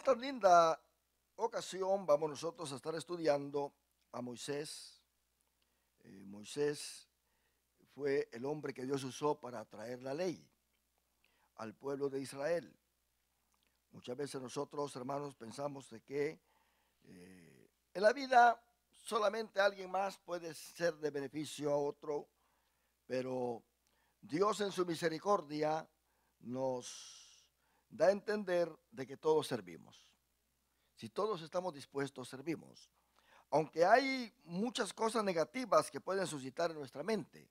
esta linda ocasión vamos nosotros a estar estudiando a Moisés. Eh, Moisés fue el hombre que Dios usó para traer la ley al pueblo de Israel. Muchas veces nosotros, hermanos, pensamos de que eh, en la vida solamente alguien más puede ser de beneficio a otro, pero Dios en su misericordia nos da a entender de que todos servimos. Si todos estamos dispuestos, servimos. Aunque hay muchas cosas negativas que pueden suscitar en nuestra mente.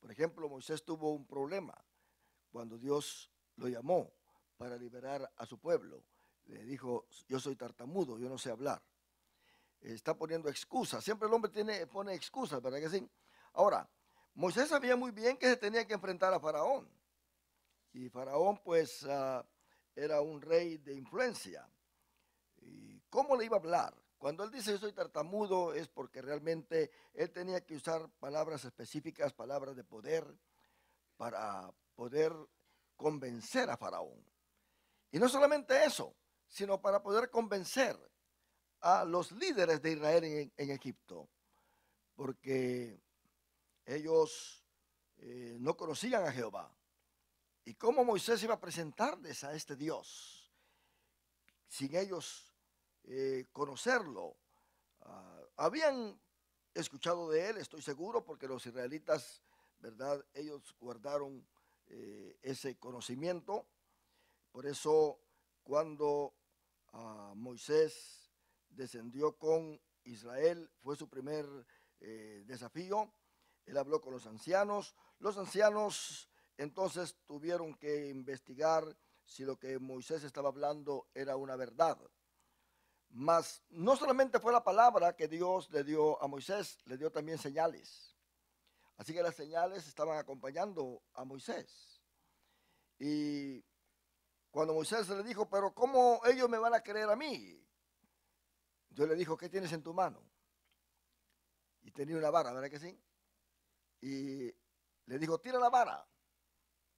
Por ejemplo, Moisés tuvo un problema cuando Dios lo llamó para liberar a su pueblo. Le dijo, yo soy tartamudo, yo no sé hablar. Está poniendo excusas. Siempre el hombre tiene, pone excusas, ¿verdad que sí? Ahora, Moisés sabía muy bien que se tenía que enfrentar a Faraón. Y Faraón pues ah, era un rey de influencia. ¿Y ¿Cómo le iba a hablar? Cuando él dice yo soy tartamudo es porque realmente él tenía que usar palabras específicas, palabras de poder, para poder convencer a Faraón. Y no solamente eso, sino para poder convencer a los líderes de Israel en, Egipto, porque ellos eh, no conocían a Jehová y cómo Moisés iba a presentarles a este Dios sin ellos eh, conocerlo. Ah, habían escuchado de él, estoy seguro, porque los israelitas, ¿verdad? Ellos guardaron eh, ese conocimiento. Por eso cuando ah, Moisés descendió con Israel, fue su primer eh, desafío. Él habló con los ancianos. Los ancianos entonces tuvieron que investigar si lo que Moisés estaba hablando era una verdad. Mas no solamente fue la palabra que Dios le dio a Moisés, le dio también señales. Así que las señales estaban acompañando a Moisés. Y cuando Moisés le dijo, pero ¿cómo ellos me van a creer a mí? Dios le dijo, ¿qué tienes en tu mano? Y tenía una vara, ¿verdad que sí? Y le dijo, tira la vara.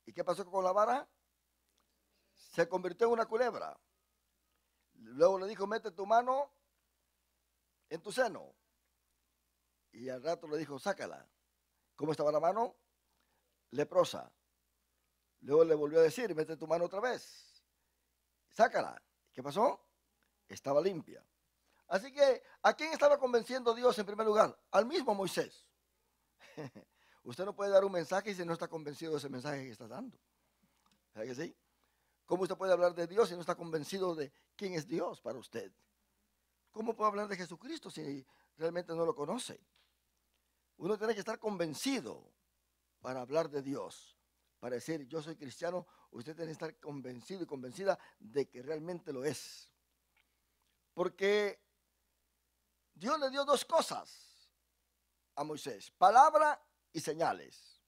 ¿Y qué pasó con la vara? Se convirtió en una culebra. Luego le dijo, mete tu mano en tu seno. Y al rato le dijo, sácala. ¿Cómo estaba la mano? Leprosa. Luego le volvió a decir, mete tu mano otra vez. Sácala. ¿Qué pasó? Estaba limpia. Así que, ¿a quién estaba convenciendo Dios en primer lugar? Al mismo Moisés. Usted no puede dar un mensaje si no está convencido de ese mensaje que está dando. ¿Sabe que sí? ¿Cómo usted puede hablar de Dios si no está convencido de quién es Dios para usted? ¿Cómo puede hablar de Jesucristo si realmente no lo conoce? Uno tiene que estar convencido para hablar de Dios. Para decir, yo soy cristiano, usted tiene que estar convencido y convencida de que realmente lo es. Porque Dios le dio dos cosas a Moisés, palabra y señales.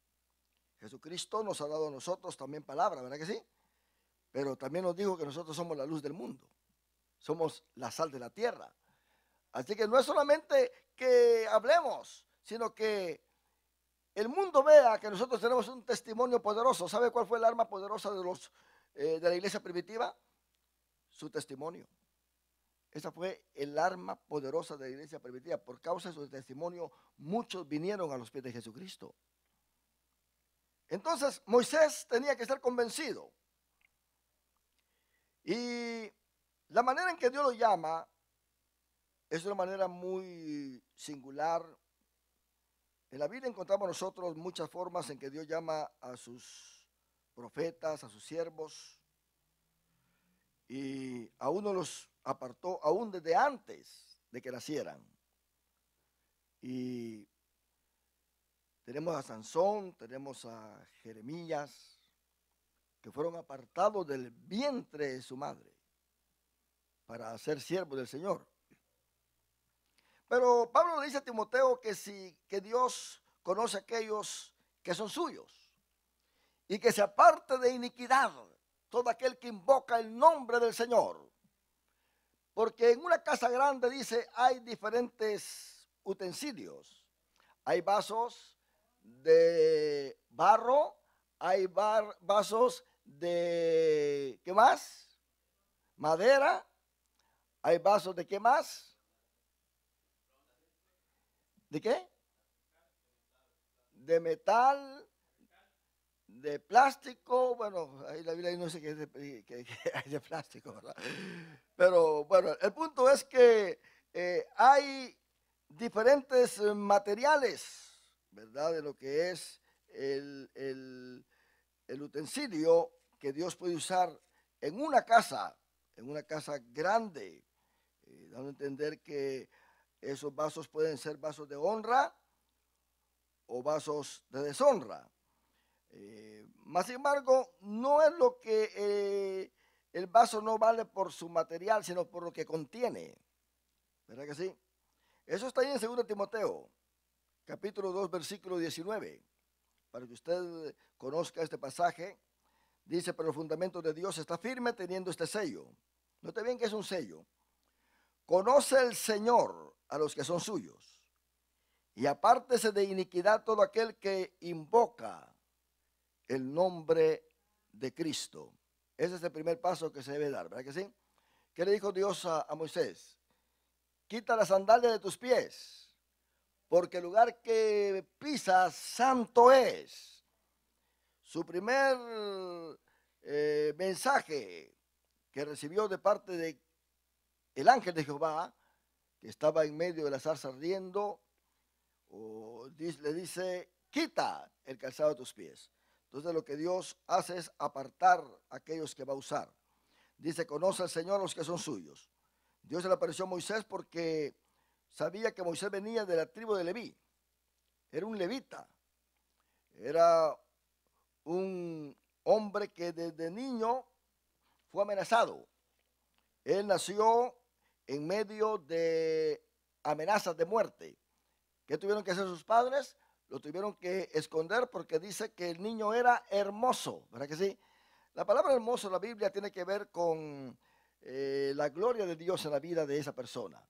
Jesucristo nos ha dado a nosotros también palabra, ¿verdad que sí? Pero también nos dijo que nosotros somos la luz del mundo, somos la sal de la tierra. Así que no es solamente que hablemos, sino que el mundo vea que nosotros tenemos un testimonio poderoso. ¿Sabe cuál fue el arma poderosa de, los, eh, de la iglesia primitiva? Su testimonio. Esa fue el arma poderosa de la iglesia permitida. Por causa de su testimonio, muchos vinieron a los pies de Jesucristo. Entonces Moisés tenía que estar convencido. Y la manera en que Dios lo llama es una manera muy singular. En la Biblia encontramos nosotros muchas formas en que Dios llama a sus profetas, a sus siervos. Y a uno de los apartó aún desde antes de que nacieran. Y tenemos a Sansón, tenemos a Jeremías, que fueron apartados del vientre de su madre para ser siervos del Señor. Pero Pablo le dice a Timoteo que si que Dios conoce a aquellos que son suyos y que se aparte de iniquidad todo aquel que invoca el nombre del Señor. Porque en una casa grande, dice, hay diferentes utensilios. Hay vasos de barro, hay vasos de, ¿qué más? Madera, hay vasos de, ¿qué más? ¿De qué? De metal, de plástico, bueno, ahí la Biblia no sé qué hay de plástico, ¿verdad? Pero bueno, el punto es que eh, hay diferentes materiales, ¿verdad? De lo que es el, utensilio que Dios puede usar en una casa, en una casa grande, eh, dando a entender que esos vasos pueden ser vasos de honra o vasos de deshonra. Eh, más sin embargo, no es lo que eh, el vaso no vale por su material, sino por lo que contiene. ¿Verdad que sí? Eso está ahí en 2 Timoteo, capítulo 2, versículo 19. Para que usted conozca este pasaje, dice, pero el fundamento de Dios está firme teniendo este sello. Note bien que es un sello. Conoce el Señor a los que son suyos. Y apártese de iniquidad todo aquel que invoca el nombre de Cristo. Ese es el primer paso que se debe dar, ¿verdad que sí? ¿Qué le dijo Dios a, Moisés? Quita las sandalias de tus pies, porque el lugar que pisas santo es. Su primer eh, mensaje que recibió de parte de el ángel de Jehová, que estaba en medio de la zarza ardiendo, le dice, quita el calzado de tus pies. Entonces lo que Dios hace es apartar a aquellos que va a usar. Dice, conoce al Señor los que son suyos. Dios le apareció a Moisés porque sabía que Moisés venía de la tribu de Leví. Era un levita. Era un hombre que desde niño fue amenazado. Él nació en medio de amenazas de muerte. ¿Qué tuvieron que hacer sus padres? Lo tuvieron que esconder porque dice que el niño era hermoso, ¿verdad que sí? La palabra hermoso en la Biblia tiene que ver con eh, la gloria de Dios en la vida de esa persona.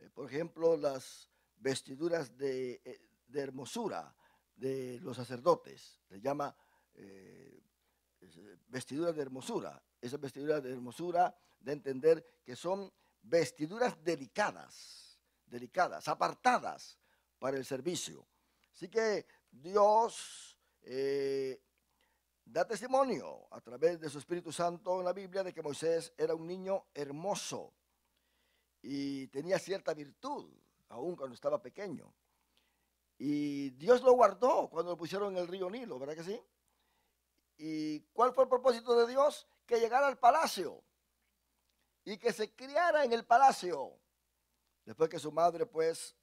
Eh, por ejemplo, las vestiduras de, eh, hermosura de los sacerdotes, se llama vestiduras de hermosura. Esas vestiduras de hermosura de entender que son vestiduras delicadas, delicadas, apartadas para el servicio. Así que Dios eh, da testimonio a través de su Espíritu Santo en la Biblia de que Moisés era un niño hermoso y tenía cierta virtud, aún cuando estaba pequeño. Y Dios lo guardó cuando lo pusieron en el río Nilo, ¿verdad que sí? ¿Y cuál fue el propósito de Dios? Que llegara al palacio y que se criara en el palacio. Después que su madre pues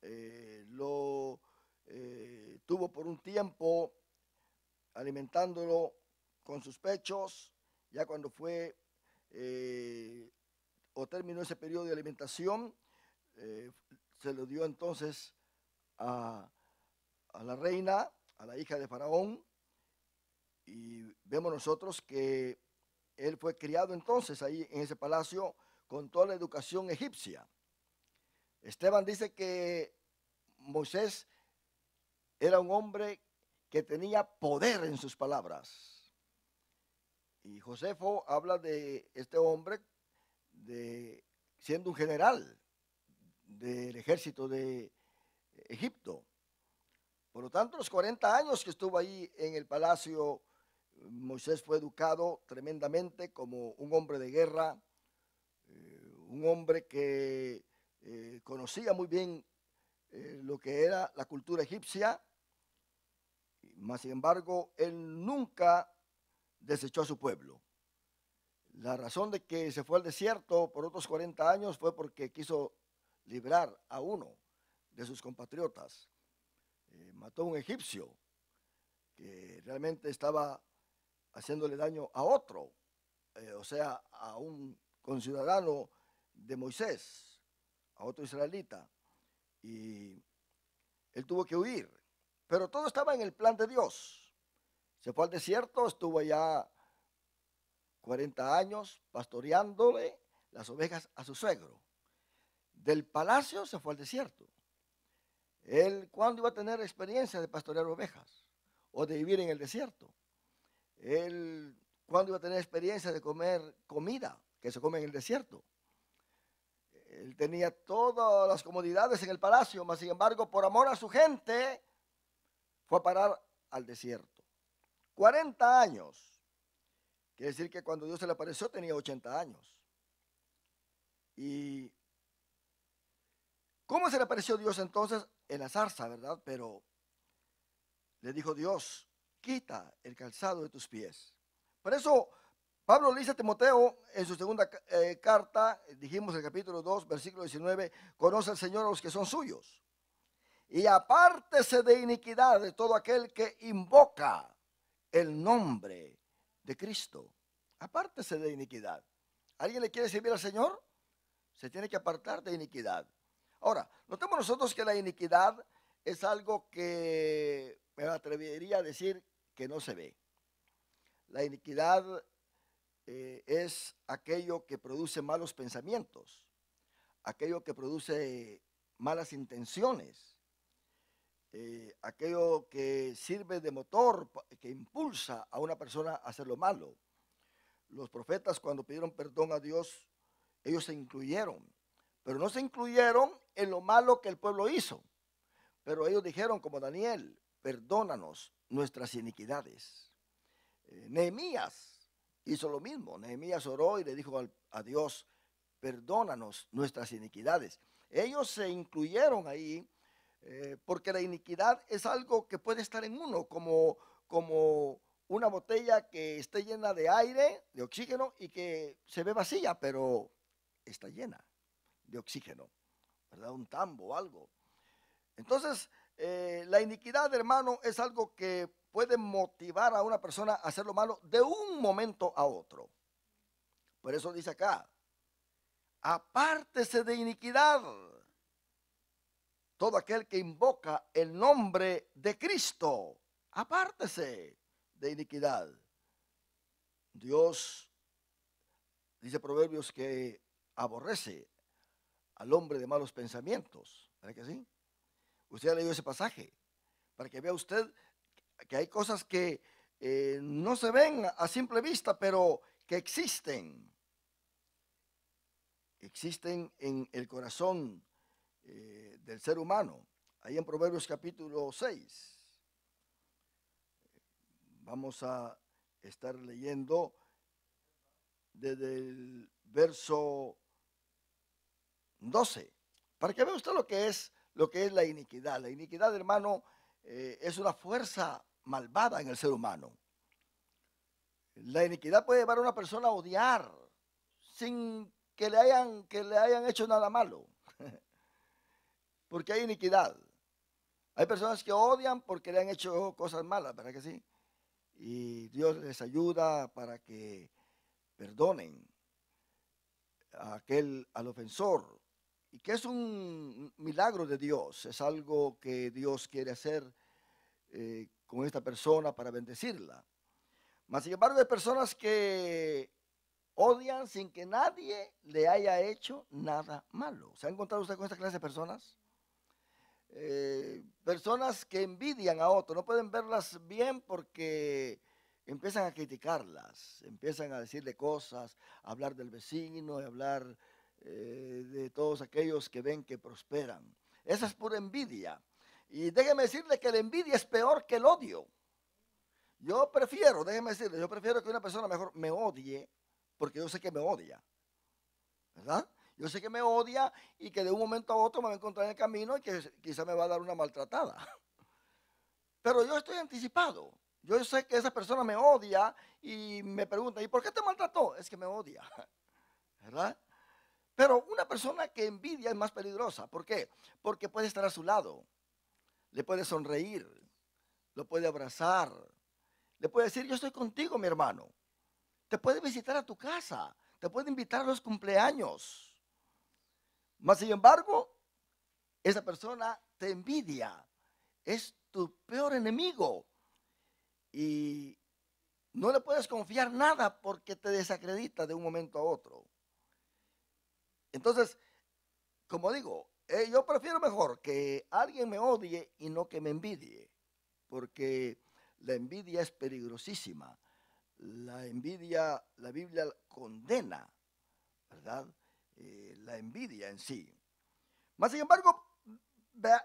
eh, lo eh, tuvo por un tiempo alimentándolo con sus pechos, ya cuando fue eh, o terminó ese periodo de alimentación, eh, se lo dio entonces a la reina, a la hija de Faraón, y vemos nosotros que él fue criado entonces ahí en ese palacio con toda la educación egipcia. Esteban dice que Moisés era un hombre que tenía poder en sus palabras. Y Josefo habla de este hombre de siendo un general del ejército de Egipto. Por lo tanto, los 40 años que estuvo ahí en el palacio, Moisés fue educado tremendamente como un hombre de guerra, eh, un hombre que eh, conocía muy bien eh, lo que era la cultura egipcia, mas sin embargo, él nunca desechó a su pueblo. La razón de que se fue al desierto por otros 40 años fue porque quiso librar a uno de sus compatriotas. Eh, mató a un egipcio que realmente estaba haciéndole daño a otro, eh, o sea, a un conciudadano de Moisés, a otro israelita. Y él tuvo que huir. Pero todo estaba en el plan de Dios. Se fue al desierto, estuvo allá 40 años pastoreándole las ovejas a su suegro. Del palacio se fue al desierto. Él, ¿cuándo iba a tener experiencia de pastorear ovejas o de vivir en el desierto? Él, ¿cuándo iba a tener experiencia de comer comida que se come en el desierto? Él tenía todas las comodidades en el palacio, mas sin embargo, por amor a su gente, fue a parar al desierto. 40 años. Quiere decir que cuando Dios se le apareció tenía 80 años. ¿Y cómo se le apareció Dios entonces? En la zarza, ¿verdad? Pero le dijo Dios, quita el calzado de tus pies. Por eso Pablo le dice a Timoteo en su segunda eh, carta, dijimos el capítulo 2, versículo 19, conoce al Señor a los que son suyos. Y apártese de iniquidad de todo aquel que invoca el nombre de Cristo. Apártese de iniquidad. ¿Alguien le quiere servir al Señor? Se tiene que apartar de iniquidad. Ahora, notemos nosotros que la iniquidad es algo que me atrevería a decir que no se ve. La iniquidad eh, es aquello que produce malos pensamientos, aquello que produce malas intenciones, eh, aquello que sirve de motor, que impulsa a una persona a hacer lo malo. Los profetas cuando pidieron perdón a Dios, ellos se incluyeron, pero no se incluyeron en lo malo que el pueblo hizo. Pero ellos dijeron como Daniel, perdónanos nuestras iniquidades. Eh, Nehemías hizo lo mismo. Nehemías oró y le dijo a Dios, perdónanos nuestras iniquidades. Ellos se incluyeron ahí eh, porque la iniquidad es algo que puede estar en uno, como, como una botella que esté llena de aire, de oxígeno, y que se ve vacía, pero está llena de oxígeno, ¿verdad? Un tambo o algo. Entonces, eh, la iniquidad, hermano, es algo que puede motivar a una persona a hacer lo malo de un momento a otro. Por eso dice acá, apártese de iniquidad todo aquel que invoca el nombre de Cristo. Apártese de iniquidad. Dios, dice Proverbios, que aborrece al hombre de malos pensamientos. ¿Verdad que sí? Usted ha leído ese pasaje para que vea usted que hay cosas que eh, no se ven a simple vista, pero que existen. Existen en el corazón eh, del ser humano. Ahí en Proverbios capítulo 6. Vamos a estar leyendo desde el verso 12. Para que vea usted lo que es lo que es la iniquidad. La iniquidad, hermano, eh, es una fuerza malvada en el ser humano. La iniquidad puede llevar a una persona a odiar sin que le hayan, que le hayan hecho nada malo, porque hay iniquidad. Hay personas que odian porque le han hecho cosas malas, ¿verdad que sí? Y Dios les ayuda para que perdonen a aquel, al ofensor que es un milagro de Dios, es algo que Dios quiere hacer eh, con esta persona para bendecirla. Más sin embargo, hay personas que odian sin que nadie le haya hecho nada malo. ¿Se ha encontrado usted con esta clase de personas? Eh, personas que envidian a otro no pueden verlas bien porque empiezan a criticarlas, empiezan a decirle cosas, a hablar del vecino, a hablar eh, de todos aquellos que ven que prosperan. Esa es pura envidia. Y déjeme decirle que la envidia es peor que el odio. Yo prefiero, déjeme decirle, yo prefiero que una persona mejor me odie, porque yo sé que me odia. ¿Verdad? Yo sé que me odia y que de un momento a otro me va a encontrar en el camino y que quizá me va a dar una maltratada. Pero yo estoy anticipado. Yo sé que esa persona me odia y me pregunta, ¿y por qué te maltrató? Es que me odia. ¿Verdad? Pero una persona que envidia es más peligrosa. ¿Por qué? Porque puede estar a su lado, le puede sonreír, lo puede abrazar, le puede decir, yo estoy contigo, mi hermano. Te puede visitar a tu casa, te puede invitar a los cumpleaños. Mas, sin embargo, esa persona te envidia, es tu peor enemigo. Y no le puedes confiar nada porque te desacredita de un momento a otro. Entonces, como digo, eh, yo prefiero mejor que alguien me odie y no que me envidie, porque la envidia es peligrosísima. La envidia, la Biblia condena, ¿verdad? Eh, la envidia en sí. Más sin embargo,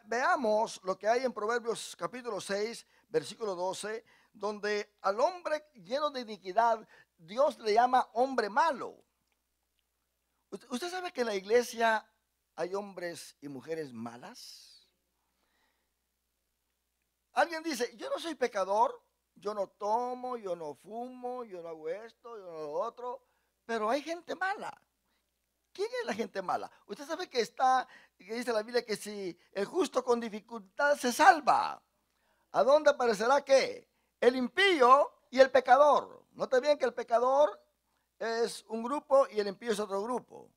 veamos lo que hay en Proverbios capítulo 6, versículo 12, donde al hombre lleno de iniquidad, Dios le llama hombre malo. ¿Usted sabe que en la iglesia hay hombres y mujeres malas? Alguien dice, yo no soy pecador, yo no tomo, yo no fumo, yo no hago esto, yo no hago lo otro, pero hay gente mala. ¿Quién es la gente mala? Usted sabe que está, que dice la Biblia que si el justo con dificultad se salva, ¿a dónde aparecerá qué? El impío y el pecador. Nota bien que el pecador es un grupo y el impío es otro grupo,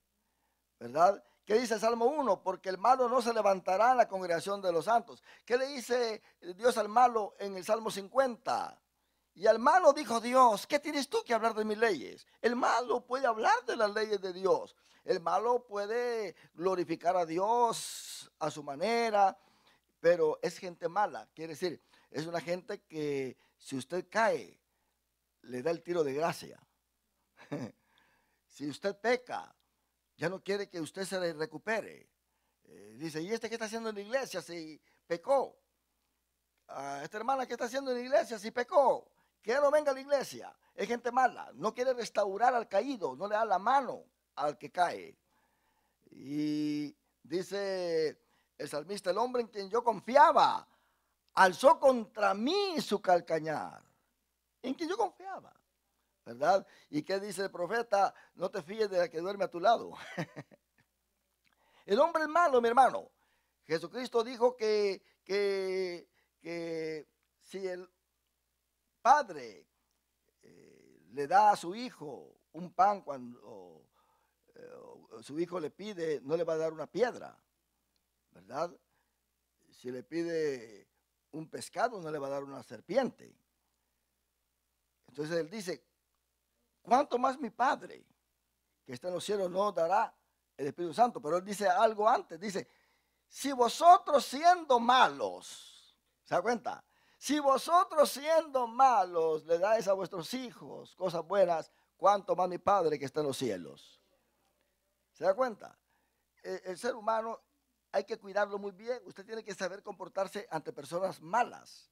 ¿verdad? ¿Qué dice el Salmo 1? Porque el malo no se levantará en la congregación de los santos. ¿Qué le dice Dios al malo en el Salmo 50? Y al malo dijo Dios, ¿qué tienes tú que hablar de mis leyes? El malo puede hablar de las leyes de Dios. El malo puede glorificar a Dios a su manera, pero es gente mala. Quiere decir, es una gente que si usted cae, le da el tiro de gracia. si usted peca, ya no quiere que usted se le recupere. Eh, dice, ¿y este qué está haciendo en la iglesia si pecó? Ah, esta hermana que está haciendo en la iglesia si pecó, que no venga a la iglesia. Es gente mala, no quiere restaurar al caído, no le da la mano al que cae. Y dice el salmista, el hombre en quien yo confiaba, alzó contra mí su calcañar, en quien yo confiaba. ¿verdad? ¿Y qué dice el profeta? No te fíes de la que duerme a tu lado. el hombre es malo, mi hermano. Jesucristo dijo que, que, que si el padre eh, le da a su hijo un pan cuando eh, su hijo le pide, no le va a dar una piedra, ¿verdad? Si le pide un pescado, no le va a dar una serpiente. Entonces él dice, ¿Cuánto más mi Padre, que está en los cielos, no dará el Espíritu Santo? Pero él dice algo antes, dice, si vosotros siendo malos, ¿se da cuenta? Si vosotros siendo malos le dais a vuestros hijos cosas buenas, ¿cuánto más mi Padre que está en los cielos? ¿Se da cuenta? el ser humano hay que cuidarlo muy bien. Usted tiene que saber comportarse ante personas malas.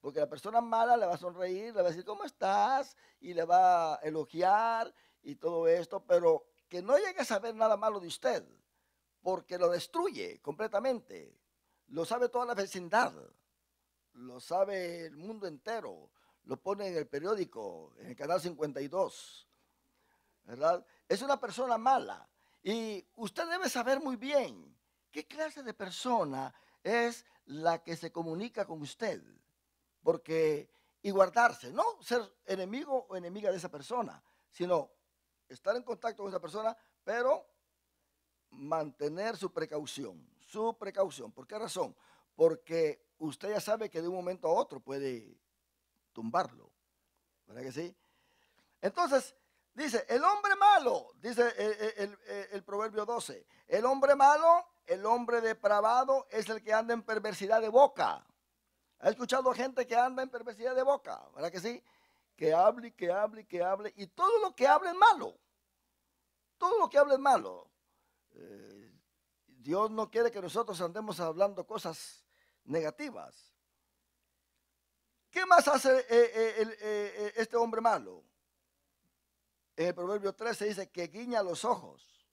Porque la persona mala le va a sonreír, le va a decir, ¿cómo estás? Y le va a elogiar y todo esto, pero que no llegue a saber nada malo de usted, porque lo destruye completamente. Lo sabe toda la vecindad, lo sabe el mundo entero, lo pone en el periódico, en el canal 52, ¿verdad? Es una persona mala y usted debe saber muy bien qué clase de persona es la que se comunica con usted porque y guardarse, no ser enemigo o enemiga de esa persona, sino estar en contacto con esa persona, pero mantener su precaución, su precaución. ¿Por qué razón? Porque usted ya sabe que de un momento a otro puede tumbarlo, ¿verdad que sí? Entonces, dice, el hombre malo, dice e, e, e, el, proverbio 12, el hombre malo, el hombre depravado es el que anda en perversidad de boca. ¿Ha escuchado gente que anda en perversidad de boca? ¿Verdad que sí? Que hable, que hable, que hable. Y todo lo que hable es malo. Todo lo que hable es malo. Eh, Dios no quiere que nosotros andemos hablando cosas negativas. ¿Qué más hace eh, eh, este hombre malo? En el Proverbio 13 dice que guiña los ojos,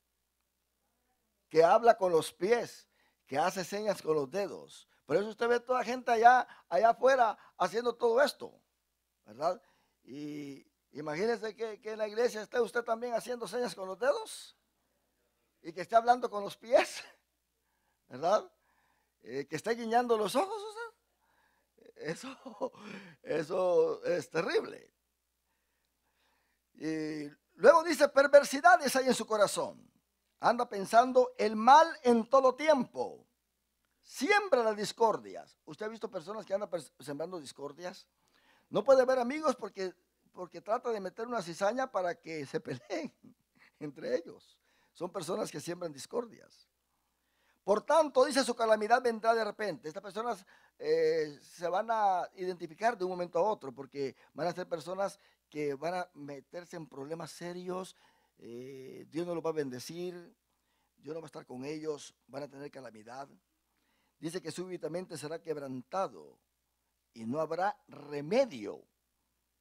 que habla con los pies, que hace señas con los dedos, por eso usted ve toda gente allá, allá afuera haciendo todo esto, ¿verdad? Y imagínese que, en la iglesia esté usted también haciendo señas con los dedos y que esté hablando con los pies, ¿verdad? Eh, que esté guiñando los ojos, usted. Eso, eso es terrible. Y luego dice perversidades hay en su corazón. Anda pensando el mal en todo tiempo siembra las discordias. ¿Usted ha visto personas que andan sembrando discordias? No puede haber amigos porque, porque trata de meter una cizaña para que se peleen entre ellos. Son personas que siembran discordias. Por tanto, dice, su calamidad vendrá de repente. Estas personas eh, se van a identificar de un momento a otro porque van a ser personas que van a meterse en problemas serios. Eh, Dios no los va a bendecir. Dios no va a estar con ellos. Van a tener calamidad dice que súbitamente será quebrantado y no habrá remedio.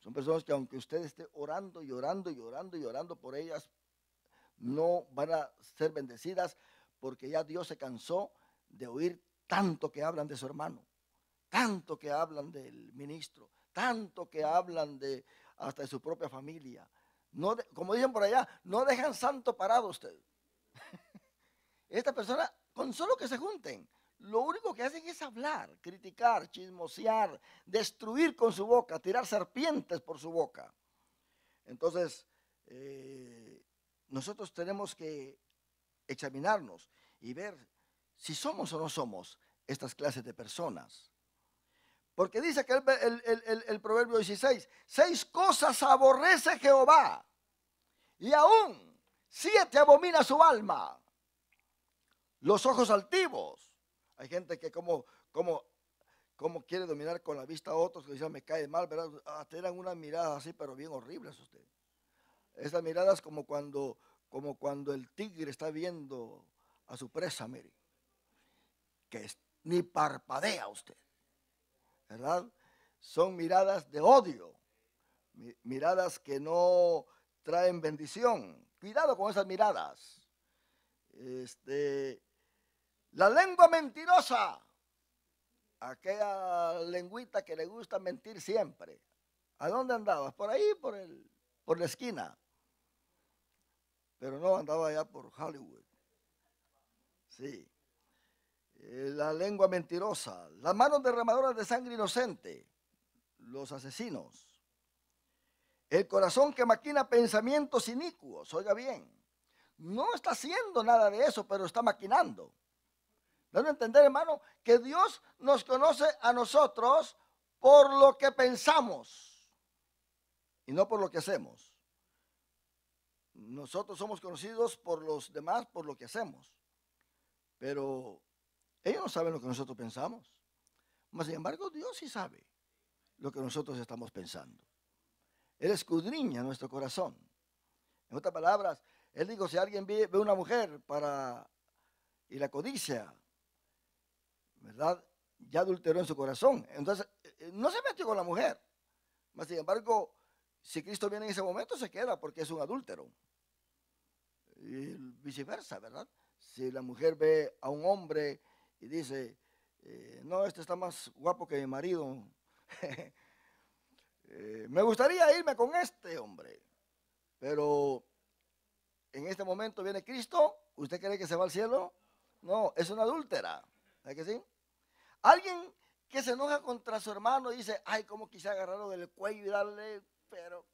Son personas que aunque usted esté orando y orando y orando y orando por ellas, no van a ser bendecidas porque ya Dios se cansó de oír tanto que hablan de su hermano, tanto que hablan del ministro, tanto que hablan de hasta de su propia familia. No como dicen por allá, no dejan santo parado usted. Esta persona, con solo que se junten, lo único que hacen es hablar, criticar, chismosear, destruir con su boca, tirar serpientes por su boca. Entonces, eh, nosotros tenemos que examinarnos y ver si somos o no somos estas clases de personas. Porque dice que el, el proverbio 16, seis cosas aborrece Jehová y aún siete abomina su alma. Los ojos altivos, hay gente que como, como, como quiere dominar con la vista a otros, que dice, ah, me cae mal, ¿verdad? Ah, te dan unas miradas así, pero bien horribles usted. Esas miradas como cuando, como cuando el tigre está viendo a su presa, mire, que ni parpadea usted, ¿verdad? Son miradas de odio, miradas que no traen bendición. Cuidado con esas miradas. Este, la lengua mentirosa, aquella lengüita que le gusta mentir siempre. ¿A dónde andabas? Por ahí, por, el, por la esquina. Pero no andaba allá por Hollywood. Sí. Eh, la lengua mentirosa, las manos derramadoras de sangre inocente, los asesinos, el corazón que maquina pensamientos inicuos, oiga bien, no está haciendo nada de eso, pero está maquinando. Dando a entender, hermano, que Dios nos conoce a nosotros por lo que pensamos y no por lo que hacemos. Nosotros somos conocidos por los demás por lo que hacemos, pero ellos no saben lo que nosotros pensamos. Mas, sin embargo, Dios sí sabe lo que nosotros estamos pensando. Él escudriña nuestro corazón. En otras palabras, Él dijo, si alguien ve, una mujer para, y la codicia ¿verdad? Ya adulteró en su corazón. Entonces, eh, no se metió con la mujer. Mas, sin embargo, si Cristo viene en ese momento, se queda porque es un adúltero. Y viceversa, ¿verdad? Si la mujer ve a un hombre y dice, eh, no, este está más guapo que mi marido. Eh, me gustaría irme con este hombre. Pero en este momento viene Cristo. ¿Usted cree que se va al cielo? No, es una adúltera. ¿Hay que sí? Alguien que se enoja contra su hermano y dice, ay, cómo quise agarrarlo del cuello y darle, pero,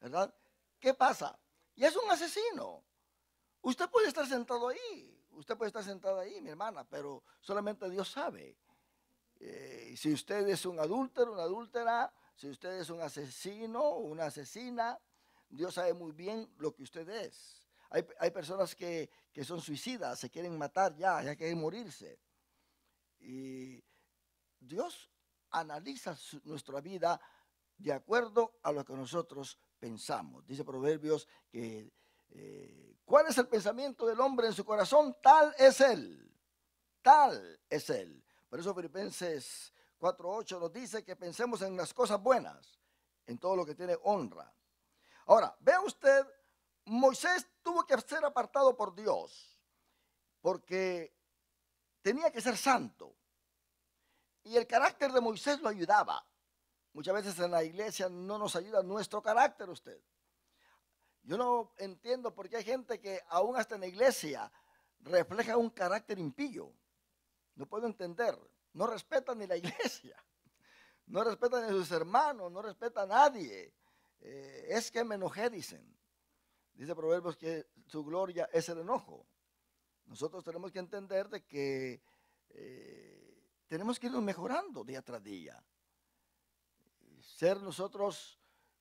¿verdad? ¿Qué pasa? Y es un asesino. Usted puede estar sentado ahí, usted puede estar sentado ahí, mi hermana, pero solamente Dios sabe. Eh, si usted es un adúltero, una adúltera, si usted es un asesino, una asesina, Dios sabe muy bien lo que usted es. Hay, personas que, que son suicidas, se quieren matar ya, ya quieren morirse. Y Dios analiza nuestra vida de acuerdo a lo que nosotros pensamos. Dice Proverbios que eh, ¿cuál es el pensamiento del hombre en su corazón? Tal es él. Tal es él. Por eso Filipenses 4.8 nos dice que pensemos en las cosas buenas, en todo lo que tiene honra. Ahora, ¿ve usted, Moisés tuvo que ser apartado por Dios, porque tenía que ser santo. Y el carácter de Moisés lo ayudaba. Muchas veces en la iglesia no nos ayuda nuestro carácter usted. Yo no entiendo por qué hay gente que aún hasta en la iglesia refleja un carácter impío. No puedo entender. No respeta ni la iglesia. No respetan a sus hermanos. No respeta a nadie. Eh, es que me enojé, dicen. Dice Proverbios que su gloria es el enojo. Nosotros tenemos que entender de que eh, tenemos que irnos mejorando día tras día. Ser nosotros,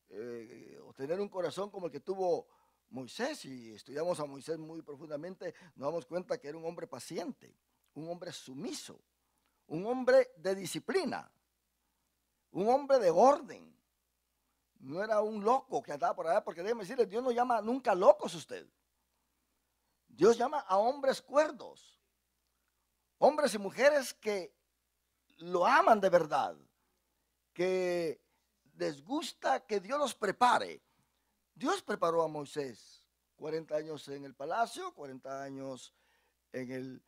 eh, o tener un corazón como el que tuvo Moisés, y estudiamos a Moisés muy profundamente, nos damos cuenta que era un hombre paciente, un hombre sumiso, un hombre de disciplina, un hombre de orden. No era un loco que andaba por allá, porque déjenme decirle, Dios no llama nunca locos a usted. Dios llama a hombres cuerdos, hombres y mujeres que lo aman de verdad, que les gusta que Dios los prepare. Dios preparó a Moisés 40 años en el palacio, 40 años en el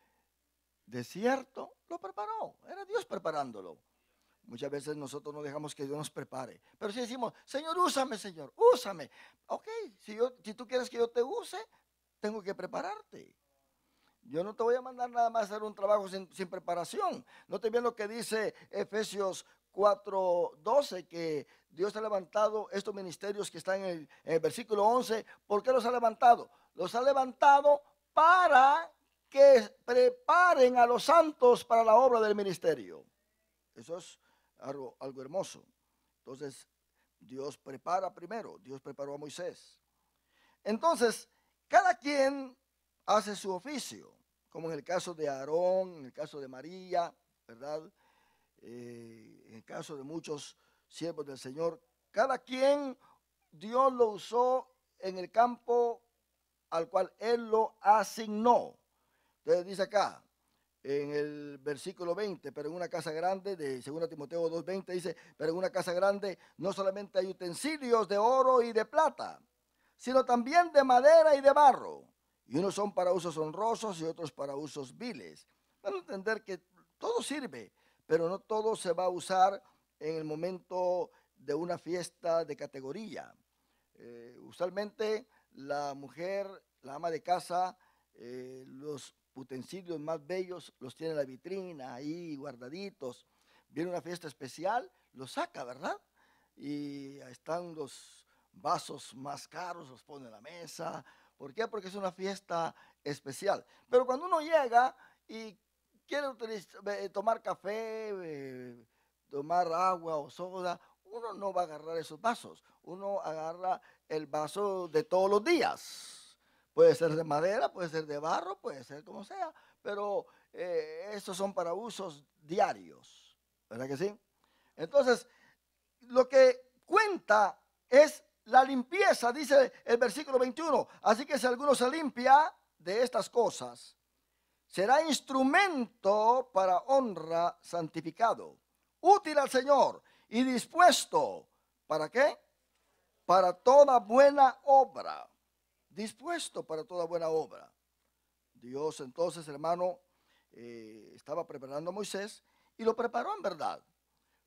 desierto, lo preparó, era Dios preparándolo. Muchas veces nosotros no dejamos que Dios nos prepare, pero si decimos, Señor, úsame, Señor, úsame. Ok, si, si tú quieres que yo te use, tengo que prepararte. Yo no te voy a mandar nada más a hacer un trabajo sin, preparación. No te bien lo que dice Efesios 4:12, que Dios ha levantado estos ministerios que están en el, versículo 11. ¿Por qué los ha levantado? Los ha levantado para que preparen a los santos para la obra del ministerio. Eso es algo, algo hermoso. Entonces, Dios prepara primero. Dios preparó a Moisés. Entonces, cada quien hace su oficio, como en el caso de Aarón, en el caso de María, ¿verdad? Eh, en el caso de muchos siervos del Señor. Cada quien Dios lo usó en el campo al cual Él lo asignó. Entonces dice acá, en el versículo 20, pero en una casa grande, de 2 Timoteo 2.20 dice, pero en una casa grande no solamente hay utensilios de oro y de plata, sino también de madera y de barro. Y unos son para usos honrosos y otros para usos viles. Van a entender que todo sirve, pero no todo se va a usar en el momento de una fiesta de categoría. Eh, usualmente la mujer, la ama de casa, eh, los utensilios más bellos los tiene en la vitrina, ahí guardaditos. Viene una fiesta especial, los saca, ¿verdad? Y están los vasos más caros, los pone en la mesa. ¿Por qué? Porque es una fiesta especial. Pero cuando uno llega y quiere eh, tomar café, eh, tomar agua o soda, uno no va a agarrar esos vasos. Uno agarra el vaso de todos los días. Puede ser de madera, puede ser de barro, puede ser como sea, pero eh, estos son para usos diarios. ¿Verdad que sí? Entonces, lo que cuenta es la limpieza, dice el versículo 21. Así que si alguno se limpia de estas cosas, será instrumento para honra santificado, útil al Señor y dispuesto. ¿Para qué? Para toda buena obra. Dispuesto para toda buena obra. Dios entonces, hermano, eh, estaba preparando a Moisés y lo preparó en verdad.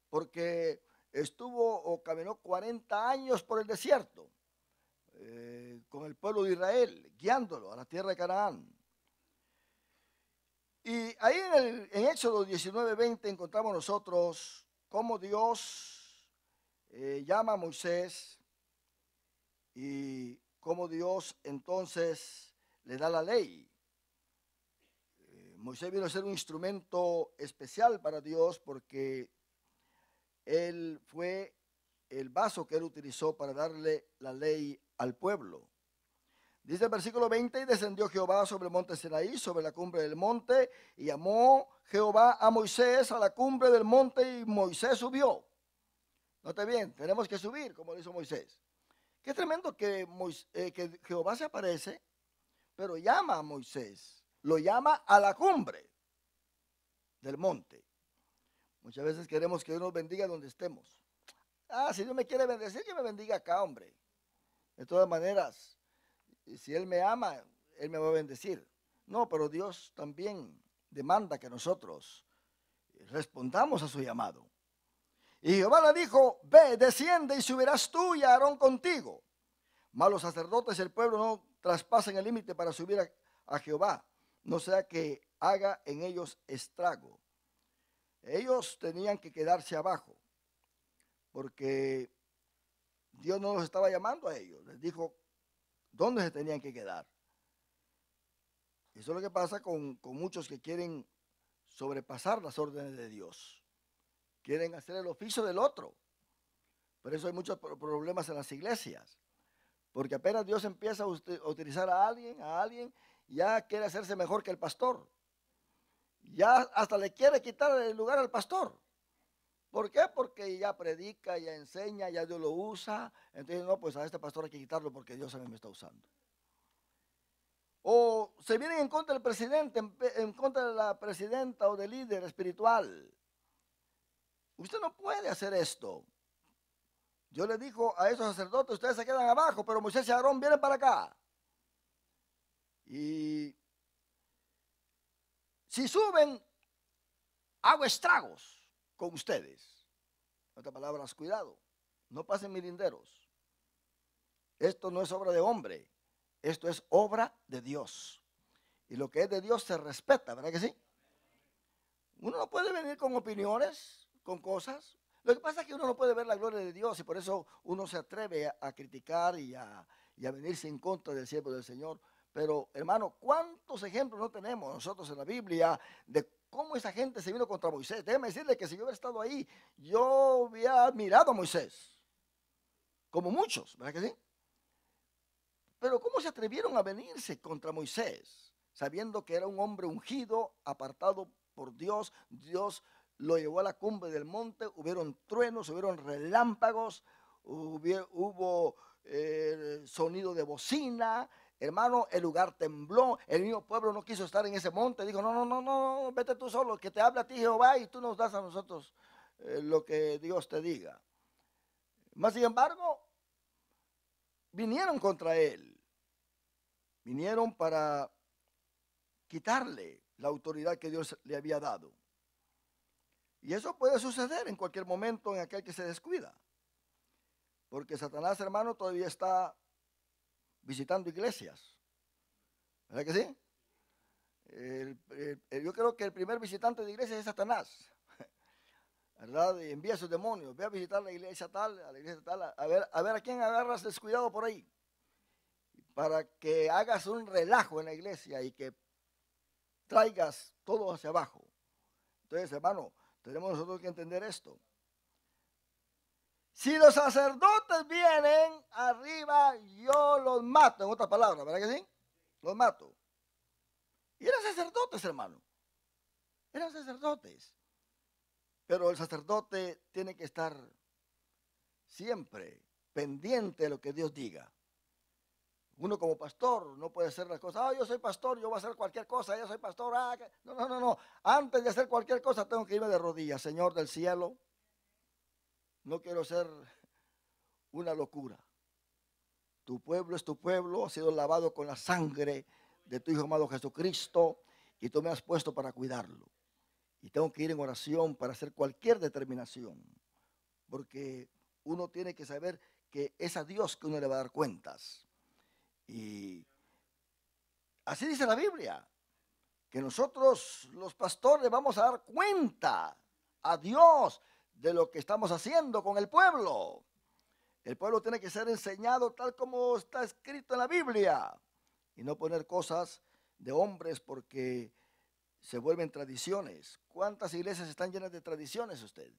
Porque estuvo o caminó 40 años por el desierto eh, con el pueblo de Israel, guiándolo a la tierra de Canaán. Y ahí en, el, en Éxodo 19:20 encontramos nosotros cómo Dios eh, llama a Moisés y cómo Dios entonces le da la ley. Eh, Moisés vino a ser un instrumento especial para Dios porque él fue el vaso que él utilizó para darle la ley al pueblo. Dice el versículo 20, y descendió Jehová sobre el monte Sinaí, sobre la cumbre del monte, y llamó Jehová a Moisés a la cumbre del monte, y Moisés subió. Note bien, tenemos que subir, como lo hizo Moisés. Qué tremendo que, eh, que Jehová se aparece, pero llama a Moisés, lo llama a la cumbre del monte. Muchas veces queremos que Dios nos bendiga donde estemos. Ah, si Dios me quiere bendecir, que me bendiga acá, hombre. De todas maneras, si Él me ama, Él me va a bendecir. No, pero Dios también demanda que nosotros respondamos a su llamado. Y Jehová le dijo, ve, desciende y subirás tú y Aarón contigo. Malos sacerdotes y el pueblo no traspasan el límite para subir a Jehová, no sea que haga en ellos estrago. Ellos tenían que quedarse abajo, porque Dios no los estaba llamando a ellos. Les dijo dónde se tenían que quedar. Eso es lo que pasa con, muchos que quieren sobrepasar las órdenes de Dios. Quieren hacer el oficio del otro. Por eso hay muchos problemas en las iglesias. Porque apenas Dios empieza a utilizar a alguien, a alguien, ya quiere hacerse mejor que el pastor ya hasta le quiere quitar el lugar al pastor. ¿Por qué? Porque ya predica, ya enseña, ya Dios lo usa. Entonces, no, pues a este pastor hay que quitarlo porque Dios a mí me está usando. O se vienen en contra del presidente, en contra de la presidenta o del líder espiritual. Usted no puede hacer esto. Yo le digo a esos sacerdotes, ustedes se quedan abajo, pero Moisés y Aarón vienen para acá. Y si suben, hago estragos con ustedes. En otras palabras, cuidado, no pasen mirinderos. Esto no es obra de hombre, esto es obra de Dios. Y lo que es de Dios se respeta, ¿verdad que sí? Uno no puede venir con opiniones, con cosas. Lo que pasa es que uno no puede ver la gloria de Dios y por eso uno se atreve a, criticar y a, y a venirse en contra del siervo del Señor pero, hermano, ¿cuántos ejemplos no tenemos nosotros en la Biblia de cómo esa gente se vino contra Moisés? Déjeme decirle que si yo hubiera estado ahí, yo hubiera admirado a Moisés. Como muchos, ¿verdad que sí? Pero ¿cómo se atrevieron a venirse contra Moisés? Sabiendo que era un hombre ungido, apartado por Dios, Dios lo llevó a la cumbre del monte, hubieron truenos, hubieron relámpagos, hubo, eh, sonido de bocina, Hermano, el lugar tembló, el mismo pueblo no quiso estar en ese monte, dijo, no, no, no, no, vete tú solo, que te habla a ti Jehová y tú nos das a nosotros eh, lo que Dios te diga. Mas, sin embargo, vinieron contra él, vinieron para quitarle la autoridad que Dios le había dado. Y eso puede suceder en cualquier momento en aquel que se descuida. Porque Satanás, hermano, todavía está visitando iglesias. ¿Verdad que sí? yo creo que el primer visitante de iglesias es Satanás. ¿Verdad? Y envía a sus demonios. Ve a visitar la iglesia tal, a la iglesia tal, a ver a, ver a quién agarras descuidado por ahí. Para que hagas un relajo en la iglesia y que traigas todo hacia abajo. Entonces, hermano, tenemos nosotros que entender esto. Si los sacerdotes vienen arriba, yo los mato. En otras palabras, ¿verdad que sí? Los mato. Y eran sacerdotes, hermano. Eran sacerdotes. Pero el sacerdote tiene que estar siempre pendiente de lo que Dios diga. Uno como pastor no puede hacer las cosas. Ah, yo soy pastor, yo voy a hacer cualquier cosa, yo soy pastor. Ah, no, no, no, no. Antes de hacer cualquier cosa tengo que irme de rodillas. Señor del cielo, no quiero ser una locura. Tu pueblo es tu pueblo, ha sido lavado con la sangre de tu Hijo amado Jesucristo y tú me has puesto para cuidarlo. Y tengo que ir en oración para hacer cualquier determinación, porque uno tiene que saber que es a Dios que uno le va a dar cuentas. Y así dice la Biblia, que nosotros los pastores vamos a dar cuenta a Dios de lo que estamos haciendo con el pueblo. El pueblo tiene que ser enseñado tal como está escrito en la Biblia y no poner cosas de hombres porque se vuelven tradiciones. ¿Cuántas iglesias están llenas de tradiciones usted?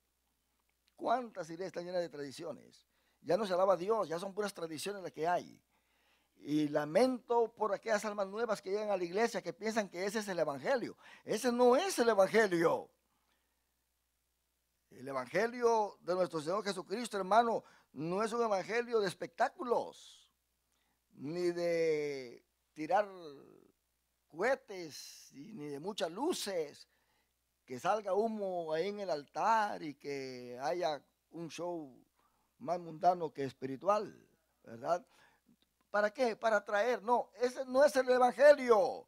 ¿Cuántas iglesias están llenas de tradiciones? Ya no se alaba a Dios, ya son puras tradiciones las que hay. Y lamento por aquellas almas nuevas que llegan a la iglesia que piensan que ese es el Evangelio. Ese no es el Evangelio. El Evangelio de nuestro Señor Jesucristo, hermano, no es un evangelio de espectáculos, ni de tirar cohetes, ni de muchas luces, que salga humo ahí en el altar y que haya un show más mundano que espiritual, ¿verdad? ¿Para qué? Para traer. No, ese no es el evangelio.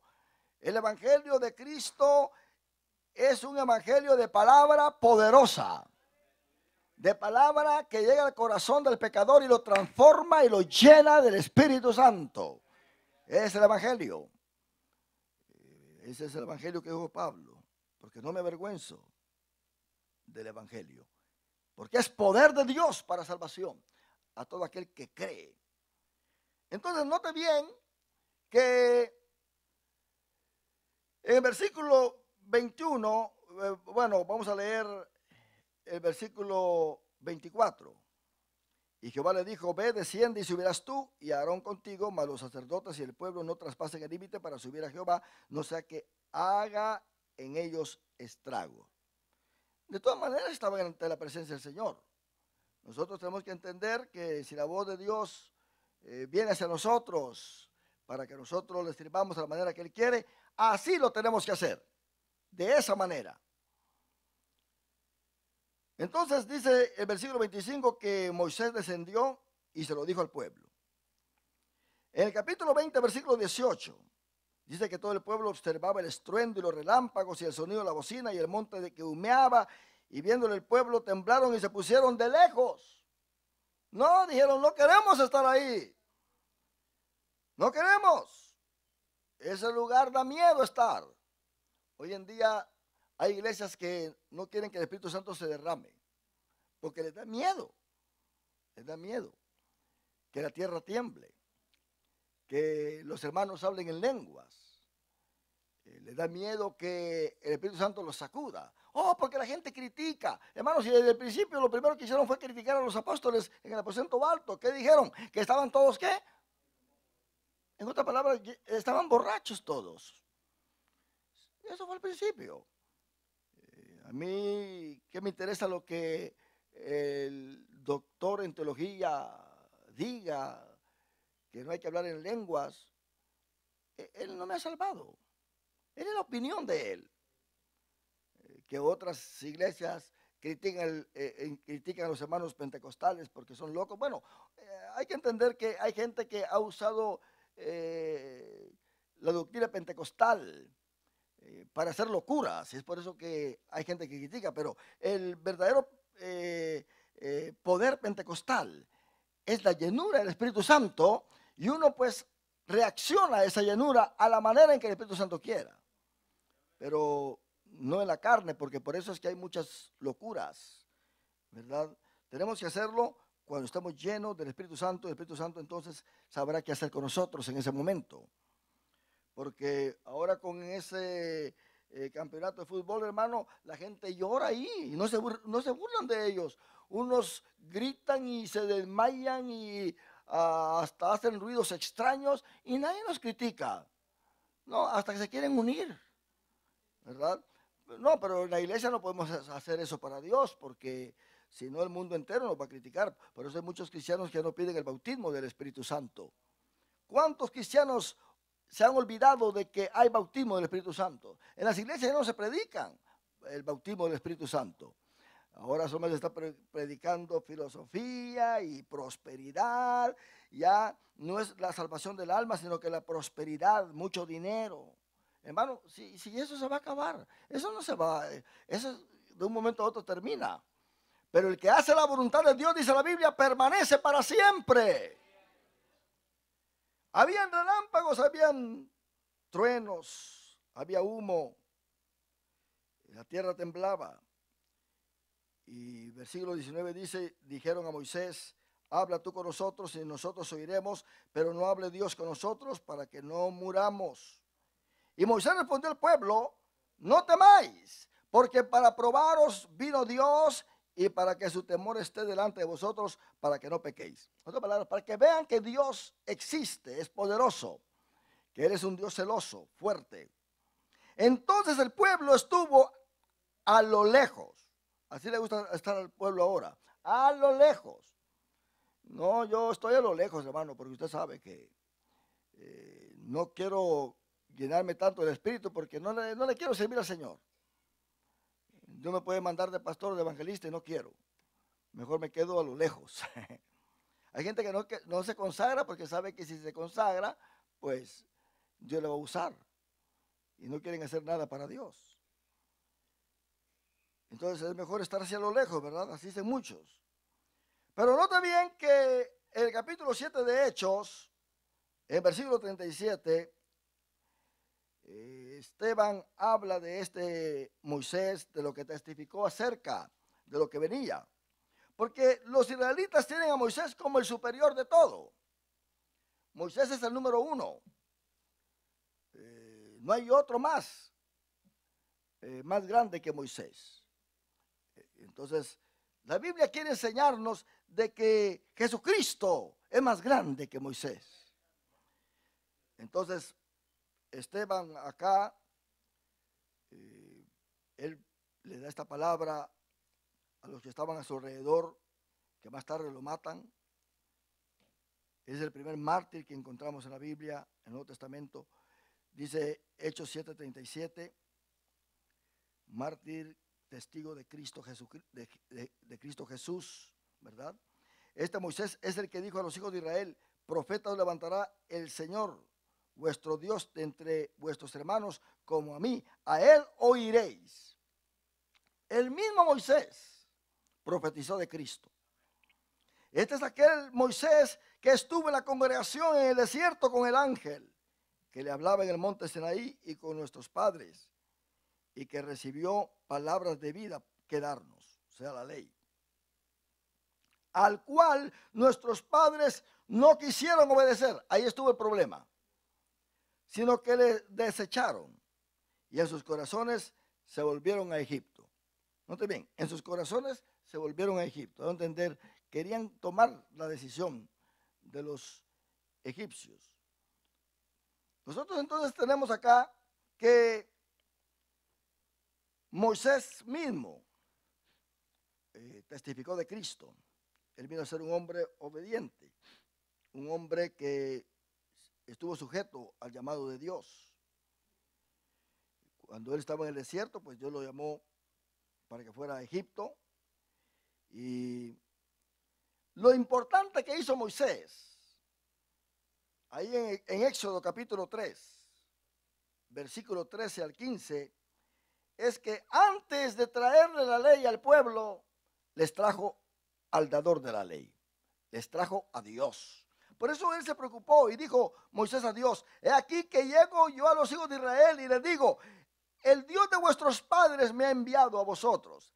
El evangelio de Cristo es es un evangelio de palabra poderosa, de palabra que llega al corazón del pecador y lo transforma y lo llena del Espíritu Santo. Es el evangelio. Ese es el evangelio que dijo Pablo, porque no me avergüenzo del evangelio, porque es poder de Dios para salvación a todo aquel que cree. Entonces, note bien que en el versículo 21, eh, bueno, vamos a leer el versículo 24. Y Jehová le dijo, ve, desciende y subirás tú y Aarón contigo, mas los sacerdotes y el pueblo no traspasen el límite para subir a Jehová, no sea que haga en ellos estrago. De todas maneras estaban ante la presencia del Señor. Nosotros tenemos que entender que si la voz de Dios eh, viene hacia nosotros para que nosotros le sirvamos de la manera que Él quiere, así lo tenemos que hacer de esa manera. Entonces dice el versículo 25 que Moisés descendió y se lo dijo al pueblo. En el capítulo 20, versículo 18, dice que todo el pueblo observaba el estruendo y los relámpagos y el sonido de la bocina y el monte de que humeaba y viéndole el pueblo temblaron y se pusieron de lejos. No, dijeron, no queremos estar ahí. No queremos. Ese lugar da miedo estar. Hoy en día hay iglesias que no quieren que el Espíritu Santo se derrame, porque les da miedo, les da miedo que la tierra tiemble, que los hermanos hablen en lenguas, eh, les da miedo que el Espíritu Santo los sacuda. Oh, porque la gente critica. Hermanos, y desde el principio lo primero que hicieron fue criticar a los apóstoles en el aposento alto. ¿Qué dijeron? Que estaban todos qué? En otra palabra, estaban borrachos todos. Eso fue al principio. Eh, a mí, ¿qué me interesa lo que el doctor en teología diga? Que no hay que hablar en lenguas. E, él no me ha salvado. Es la opinión de él. Eh, que otras iglesias critican, eh, critican a los hermanos pentecostales porque son locos. Bueno, hay que entender que hay gente que ha usado la doctrina pentecostal eh, para hacer locuras. Es por eso que hay gente que critica, pero el verdadero eh, eh, poder pentecostal es la llenura del Espíritu Santo y uno pues reacciona a esa llenura a la manera en que el Espíritu Santo quiera, pero no en la carne, porque por eso es que hay muchas locuras, ¿verdad? Tenemos que hacerlo cuando estamos llenos del Espíritu Santo, el Espíritu Santo entonces sabrá qué hacer con nosotros en ese momento. Porque ahora con ese eh, campeonato de fútbol, hermano, la gente llora ahí y no se, no se burlan de ellos. Unos gritan y se desmayan y hasta hacen ruidos extraños y nadie nos critica. No, hasta que se quieren unir, ¿verdad? No, pero en la iglesia no podemos hacer eso para Dios porque si no el mundo entero nos va a criticar. Por eso hay muchos cristianos que no piden el bautismo del Espíritu Santo. ¿Cuántos cristianos se han olvidado de que hay bautismo del Espíritu Santo. En las iglesias ya no se predican el bautismo del Espíritu Santo. Ahora solo se está predicando filosofía y prosperidad. Ya no es la salvación del alma, sino que la prosperidad, mucho dinero. Hermano, si, si eso se va a acabar, eso no se va, eh, eso de un momento a otro termina. Pero el que hace la voluntad de Dios, dice la Biblia, permanece para siempre. Habían relámpagos, habían truenos, había humo. La tierra temblaba. Y versículo 19 dice, dijeron a Moisés, habla tú con nosotros y nosotros oiremos, pero no hable Dios con nosotros para que no muramos. Y Moisés respondió al pueblo, no temáis, porque para probaros vino Dios y para que su temor esté delante de vosotros, para que no pequéis. En otras palabras, para que vean que Dios existe, es poderoso, que eres un Dios celoso, fuerte. Entonces el pueblo estuvo a lo lejos. Así le gusta estar al pueblo ahora, a lo lejos. No, yo estoy a lo lejos, hermano, porque usted sabe que eh, no quiero llenarme tanto del espíritu porque no le quiero servir al Señor. Dios me puede mandar de pastor o de evangelista y no quiero. Mejor me quedo a lo lejos. Hay gente que no, se consagra porque sabe que si se consagra, pues Dios le va a usar. Y no quieren hacer nada para Dios. Entonces es mejor estar hacia lo lejos, ¿verdad? Así dicen muchos. Pero nota bien que el capítulo 7 de Hechos, en versículo 37, eh, Esteban habla de este Moisés, de lo que testificó acerca de lo que venía. Porque los israelitas tienen a Moisés como el superior de todo. Moisés es el número uno. Eh, no hay otro más, eh, más grande que Moisés. Eh, entonces, la Biblia quiere enseñarnos de que Jesucristo es más grande que Moisés. Entonces, Esteban acá, eh, él le da esta palabra a los que estaban a su alrededor, que más tarde lo matan. Es el primer mártir que encontramos en la Biblia, en el Nuevo Testamento. Dice Hechos 7:37, mártir, testigo de Cristo, de, Cristo Jesús, ¿verdad? Este Moisés es el que dijo a los hijos de Israel, profeta levantará el Señor vuestro Dios entre vuestros hermanos como a mí, a él oiréis. El mismo Moisés profetizó de Cristo. Este es aquel Moisés que estuvo en la congregación en el desierto con el ángel, que le hablaba en el monte Sinaí y con nuestros padres, y que recibió palabras de vida que darnos, o sea, la ley, al cual nuestros padres no quisieron obedecer. Ahí estuvo el problema sino que le desecharon y en sus corazones se volvieron a Egipto. Note bien, en sus corazones se volvieron a Egipto. a entender, querían tomar la decisión de los egipcios. Nosotros entonces tenemos acá que Moisés mismo eh, testificó de Cristo. Él vino a ser un hombre obediente, un hombre que estuvo sujeto al llamado de Dios. Cuando él estaba en el desierto, pues Dios lo llamó para que fuera a Egipto. Y lo importante que hizo Moisés, ahí en, Éxodo capítulo 3, versículo 13 al 15, es que antes de traerle la ley al pueblo, les trajo al dador de la ley, les trajo a Dios. Por eso él se preocupó y dijo Moisés a Dios, he aquí que llego yo a los hijos de Israel y les digo, el Dios de vuestros padres me ha enviado a vosotros.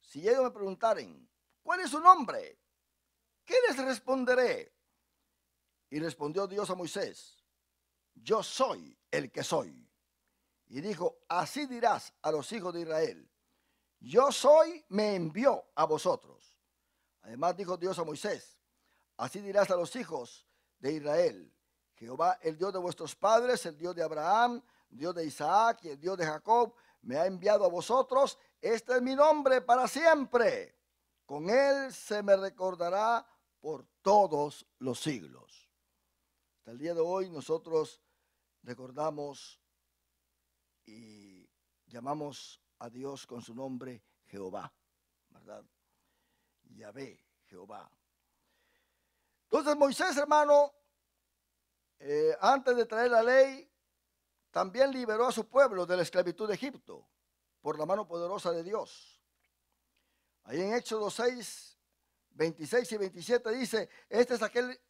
Si ellos me preguntaren, ¿cuál es su nombre? ¿Qué les responderé? Y respondió Dios a Moisés, yo soy el que soy. Y dijo, así dirás a los hijos de Israel, yo soy, me envió a vosotros. Además dijo Dios a Moisés, Así dirás a los hijos de Israel, Jehová, el Dios de vuestros padres, el Dios de Abraham, Dios de Isaac y el Dios de Jacob, me ha enviado a vosotros, este es mi nombre para siempre. Con él se me recordará por todos los siglos. Hasta el día de hoy nosotros recordamos y llamamos a Dios con su nombre Jehová, ¿verdad? Yahvé, Jehová. Entonces Moisés, hermano, eh, antes de traer la ley, también liberó a su pueblo de la esclavitud de Egipto por la mano poderosa de Dios. Ahí en Éxodo 6, 26 y 27 dice, este es aquel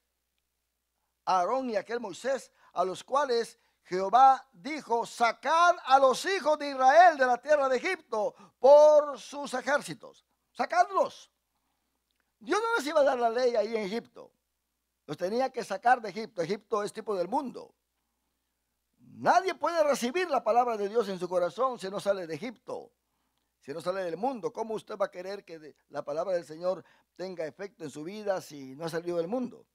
Aarón y aquel Moisés a los cuales Jehová dijo, sacad a los hijos de Israel de la tierra de Egipto por sus ejércitos. sacadlos. Dios no les iba a dar la ley ahí en Egipto. Los tenía que sacar de Egipto. Egipto es tipo del mundo. Nadie puede recibir la palabra de Dios en su corazón si no sale de Egipto, si no sale del mundo. ¿Cómo usted va a querer que la palabra del Señor tenga efecto en su vida si no ha salido del mundo?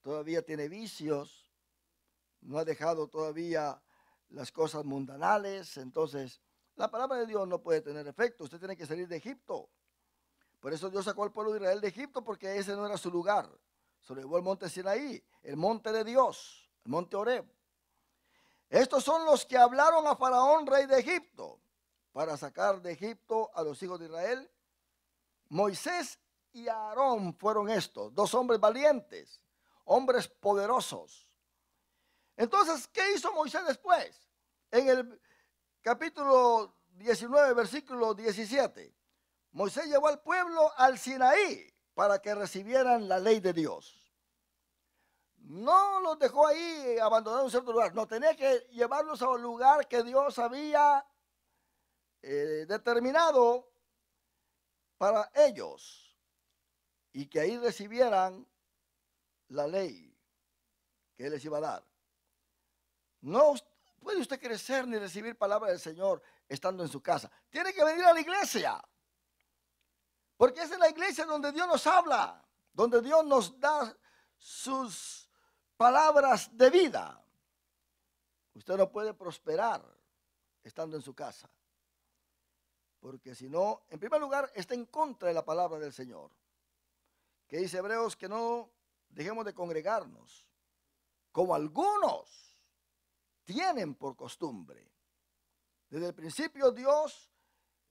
Todavía tiene vicios, no ha dejado todavía las cosas mundanales, entonces la palabra de Dios no puede tener efecto. Usted tiene que salir de Egipto. Por eso Dios sacó al pueblo de Israel de Egipto porque ese no era su lugar. Se el monte Sinaí, el monte de Dios, el monte Oreb. Estos son los que hablaron a Faraón, rey de Egipto, para sacar de Egipto a los hijos de Israel. Moisés y Aarón fueron estos, dos hombres valientes, hombres poderosos. Entonces, ¿qué hizo Moisés después? En el capítulo 19, versículo 17, Moisés llevó al pueblo al Sinaí para que recibieran la ley de Dios. No los dejó ahí abandonados en cierto lugar, no tenía que llevarlos a un lugar que Dios había eh, determinado para ellos y que ahí recibieran la ley que Él les iba a dar. No puede usted crecer ni recibir palabra del Señor estando en su casa. Tiene que venir a la iglesia. Porque es en la iglesia donde Dios nos habla, donde Dios nos da sus palabras de vida. Usted no puede prosperar estando en su casa. Porque si no, en primer lugar, está en contra de la palabra del Señor. Que dice Hebreos que no dejemos de congregarnos, como algunos tienen por costumbre. Desde el principio Dios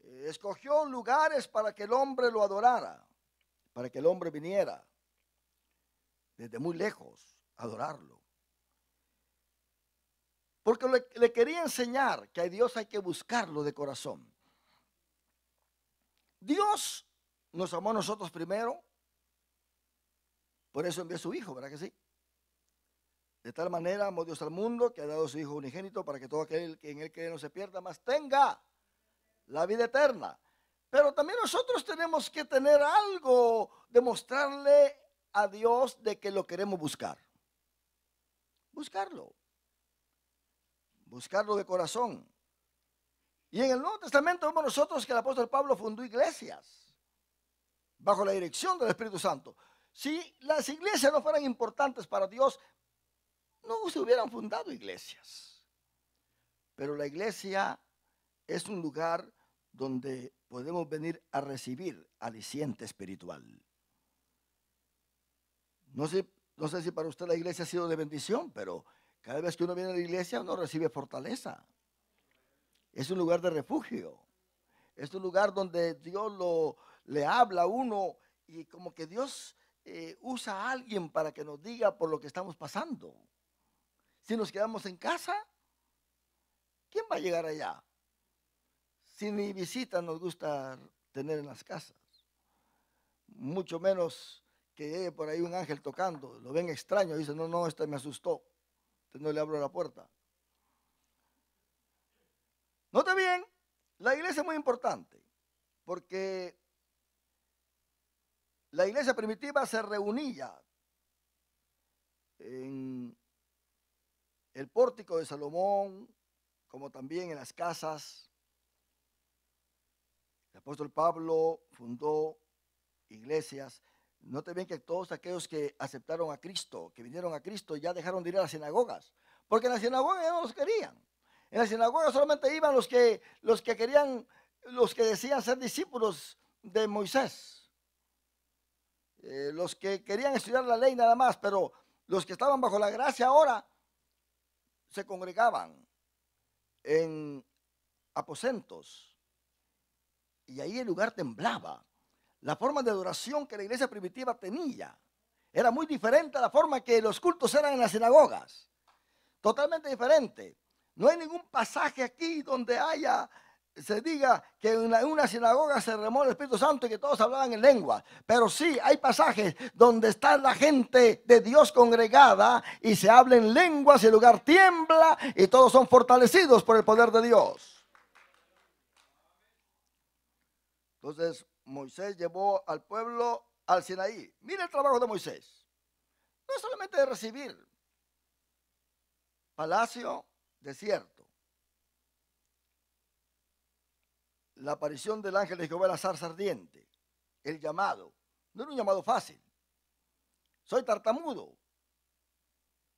eh, escogió lugares para que el hombre lo adorara, para que el hombre viniera desde muy lejos a adorarlo. Porque le, quería enseñar que a Dios hay que buscarlo de corazón. Dios nos amó a nosotros primero, por eso envió a su Hijo, ¿verdad que sí? De tal manera amó Dios al mundo que ha dado a su Hijo unigénito para que todo aquel que en él cree no se pierda, más tenga la vida eterna. Pero también nosotros tenemos que tener algo, demostrarle a Dios de que lo queremos buscar. Buscarlo. Buscarlo de corazón. Y en el Nuevo Testamento vemos nosotros que el apóstol Pablo fundó iglesias bajo la dirección del Espíritu Santo. Si las iglesias no fueran importantes para Dios, no se hubieran fundado iglesias. Pero la iglesia es un lugar donde podemos venir a recibir aliciente espiritual. No sé, no sé si para usted la iglesia ha sido de bendición, pero cada vez que uno viene a la iglesia uno recibe fortaleza. Es un lugar de refugio. Es un lugar donde Dios le habla a uno y como que Dios eh, usa a alguien para que nos diga por lo que estamos pasando. Si nos quedamos en casa, ¿quién va a llegar allá? si ni visita nos gusta tener en las casas. Mucho menos que llegue por ahí un ángel tocando, lo ven extraño, dice no, no, este me asustó, entonces este no le abro la puerta. Nota bien, la iglesia es muy importante, porque la iglesia primitiva se reunía en el pórtico de Salomón, como también en las casas el apóstol Pablo fundó iglesias. Note bien que todos aquellos que aceptaron a Cristo, que vinieron a Cristo, ya dejaron de ir a las sinagogas, porque en las sinagogas ya no los querían. En las sinagogas solamente iban los que, los que querían, los que decían ser discípulos de Moisés, eh, los que querían estudiar la ley nada más, pero los que estaban bajo la gracia ahora se congregaban en aposentos y ahí el lugar temblaba. La forma de adoración que la iglesia primitiva tenía era muy diferente a la forma que los cultos eran en las sinagogas. Totalmente diferente. No hay ningún pasaje aquí donde haya se diga que en una sinagoga se remó el Espíritu Santo y que todos hablaban en lengua. Pero sí hay pasajes donde está la gente de Dios congregada y se habla en lenguas y el lugar tiembla y todos son fortalecidos por el poder de Dios. Entonces Moisés llevó al pueblo al Sinaí. Mira el trabajo de Moisés. No solamente de recibir palacio, desierto. La aparición del ángel de Jehová la zarza ardiente. El llamado. No era un llamado fácil. Soy tartamudo.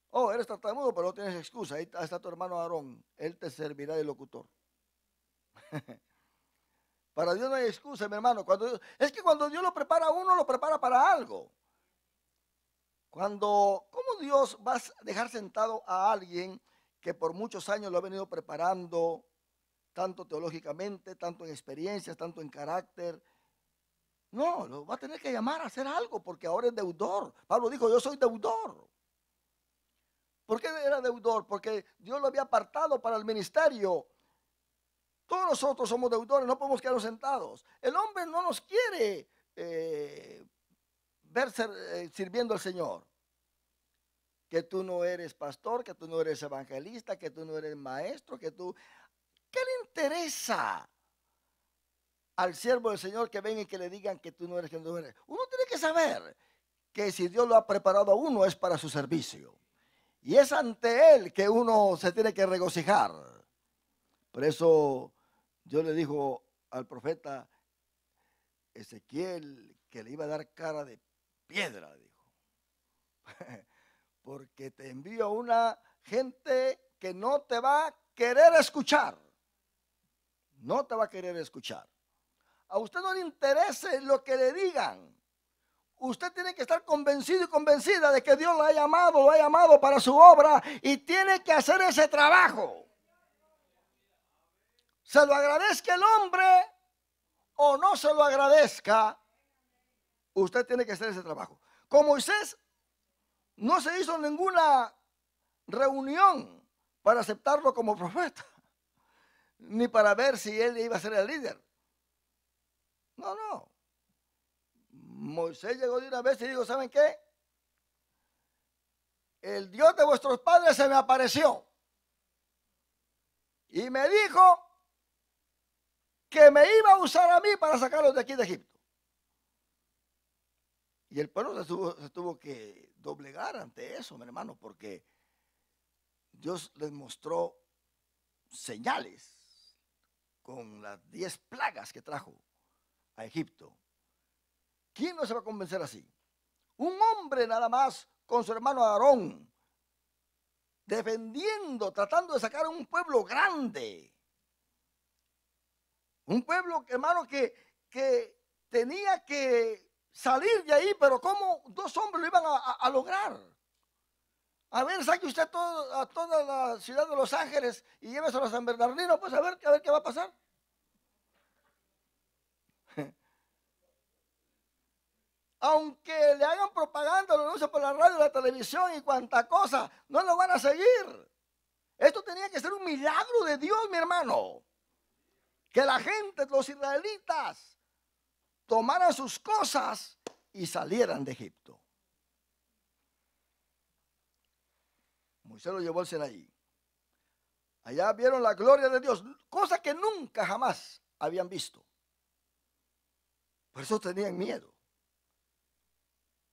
Oh, eres tartamudo, pero no tienes excusa. Ahí está tu hermano Aarón. Él te servirá de locutor. Para Dios no hay excusa, mi hermano. Cuando es que cuando Dios lo prepara a uno, lo prepara para algo. Cuando, ¿cómo Dios va a dejar sentado a alguien que por muchos años lo ha venido preparando, tanto teológicamente, tanto en experiencias, tanto en carácter? No, lo va a tener que llamar a hacer algo porque ahora es deudor. Pablo dijo, yo soy deudor. ¿Por qué era deudor? Porque Dios lo había apartado para el ministerio todos nosotros somos deudores, no podemos quedarnos sentados. El hombre no nos quiere eh, ver eh, sirviendo al Señor. Que tú no eres pastor, que tú no eres evangelista, que tú no eres maestro, que tú... ¿Qué le interesa al siervo del Señor que venga y que le digan que tú no eres, quien no eres? Uno tiene que saber que si Dios lo ha preparado a uno es para su servicio. Y es ante Él que uno se tiene que regocijar. Por eso yo le dijo al profeta Ezequiel que le iba a dar cara de piedra, dijo. Porque te envío a una gente que no te va a querer escuchar. No te va a querer escuchar. A usted no le interese lo que le digan. Usted tiene que estar convencido y convencida de que Dios lo ha llamado, lo ha llamado para su obra y tiene que hacer ese trabajo se lo agradezca el hombre o no se lo agradezca, usted tiene que hacer ese trabajo. Con Moisés no se hizo ninguna reunión para aceptarlo como profeta, ni para ver si él iba a ser el líder. No, no. Moisés llegó de una vez y dijo, ¿saben qué? El Dios de vuestros padres se me apareció y me dijo que me iba a usar a mí para sacarlos de aquí de Egipto. Y el pueblo se tuvo, que doblegar ante eso, mi hermano, porque Dios les mostró señales con las diez plagas que trajo a Egipto. ¿Quién no se va a convencer así? Un hombre nada más con su hermano Aarón, defendiendo, tratando de sacar a un pueblo grande un pueblo, hermano, que, que tenía que salir de ahí, pero ¿cómo dos hombres lo iban a, lograr? A ver, saque usted todo, a toda la ciudad de Los Ángeles y llévese a San Bernardino, pues a ver, a ver qué va a pasar. Aunque le hagan propaganda, lo luce por la radio, la televisión y cuanta cosa, no lo van a seguir. Esto tenía que ser un milagro de Dios, mi hermano que la gente, los israelitas, tomaran sus cosas y salieran de Egipto. Moisés lo llevó al Allá vieron la gloria de Dios, cosa que nunca jamás habían visto. Por eso tenían miedo.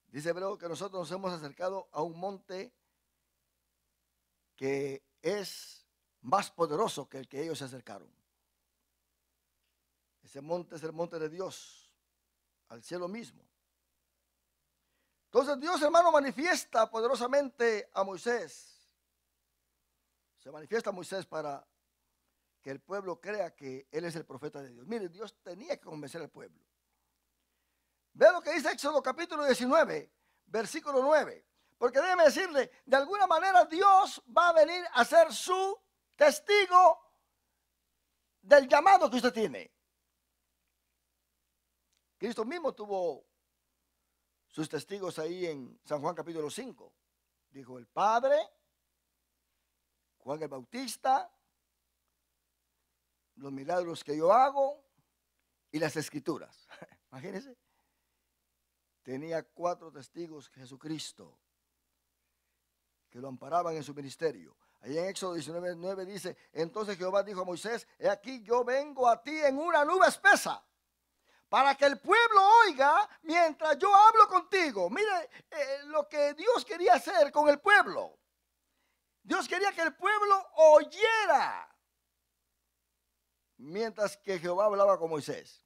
Dice Hebreo que nosotros nos hemos acercado a un monte que es más poderoso que el que ellos se acercaron. Ese monte es el monte de Dios, al cielo mismo. Entonces Dios, hermano, manifiesta poderosamente a Moisés. Se manifiesta a Moisés para que el pueblo crea que Él es el profeta de Dios. Mire, Dios tenía que convencer al pueblo. Ve lo que dice Éxodo capítulo 19, versículo 9. Porque déjeme decirle, de alguna manera Dios va a venir a ser su testigo del llamado que usted tiene. Cristo mismo tuvo sus testigos ahí en San Juan capítulo 5. Dijo el Padre, Juan el Bautista, los milagros que yo hago y las escrituras. Imagínense. Tenía cuatro testigos Jesucristo que lo amparaban en su ministerio. Ahí en Éxodo 19, 9 dice, entonces Jehová dijo a Moisés, he aquí yo vengo a ti en una nube espesa para que el pueblo oiga mientras yo hablo contigo. Mire eh, lo que Dios quería hacer con el pueblo. Dios quería que el pueblo oyera mientras que Jehová hablaba con Moisés.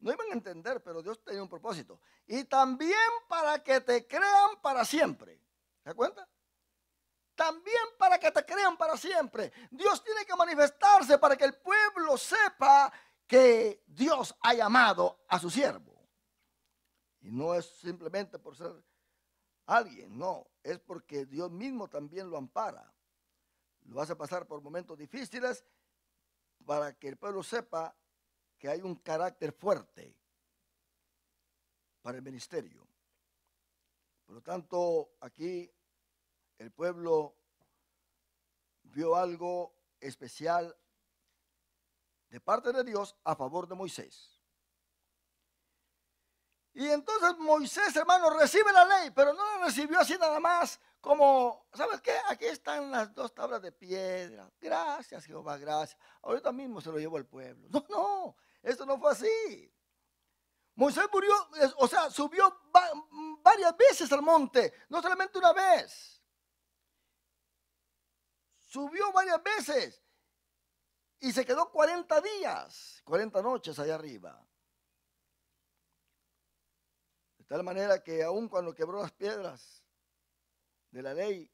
No iban a entender, pero Dios tenía un propósito. Y también para que te crean para siempre. ¿Se da cuenta? También para que te crean para siempre. Dios tiene que manifestarse para que el pueblo sepa que Dios ha llamado a su siervo. Y no es simplemente por ser alguien, no, es porque Dios mismo también lo ampara. Lo hace pasar por momentos difíciles para que el pueblo sepa que hay un carácter fuerte para el ministerio. Por lo tanto, aquí el pueblo vio algo especial de parte de Dios a favor de Moisés. Y entonces Moisés, hermano, recibe la ley, pero no la recibió así nada más, como, ¿sabes qué? Aquí están las dos tablas de piedra. Gracias, Jehová, gracias. Ahorita mismo se lo llevó al pueblo. No, no, esto no fue así. Moisés murió, o sea, subió varias veces al monte, no solamente una vez. Subió varias veces. Y se quedó 40 días, 40 noches allá arriba. De tal manera que aun cuando quebró las piedras de la ley,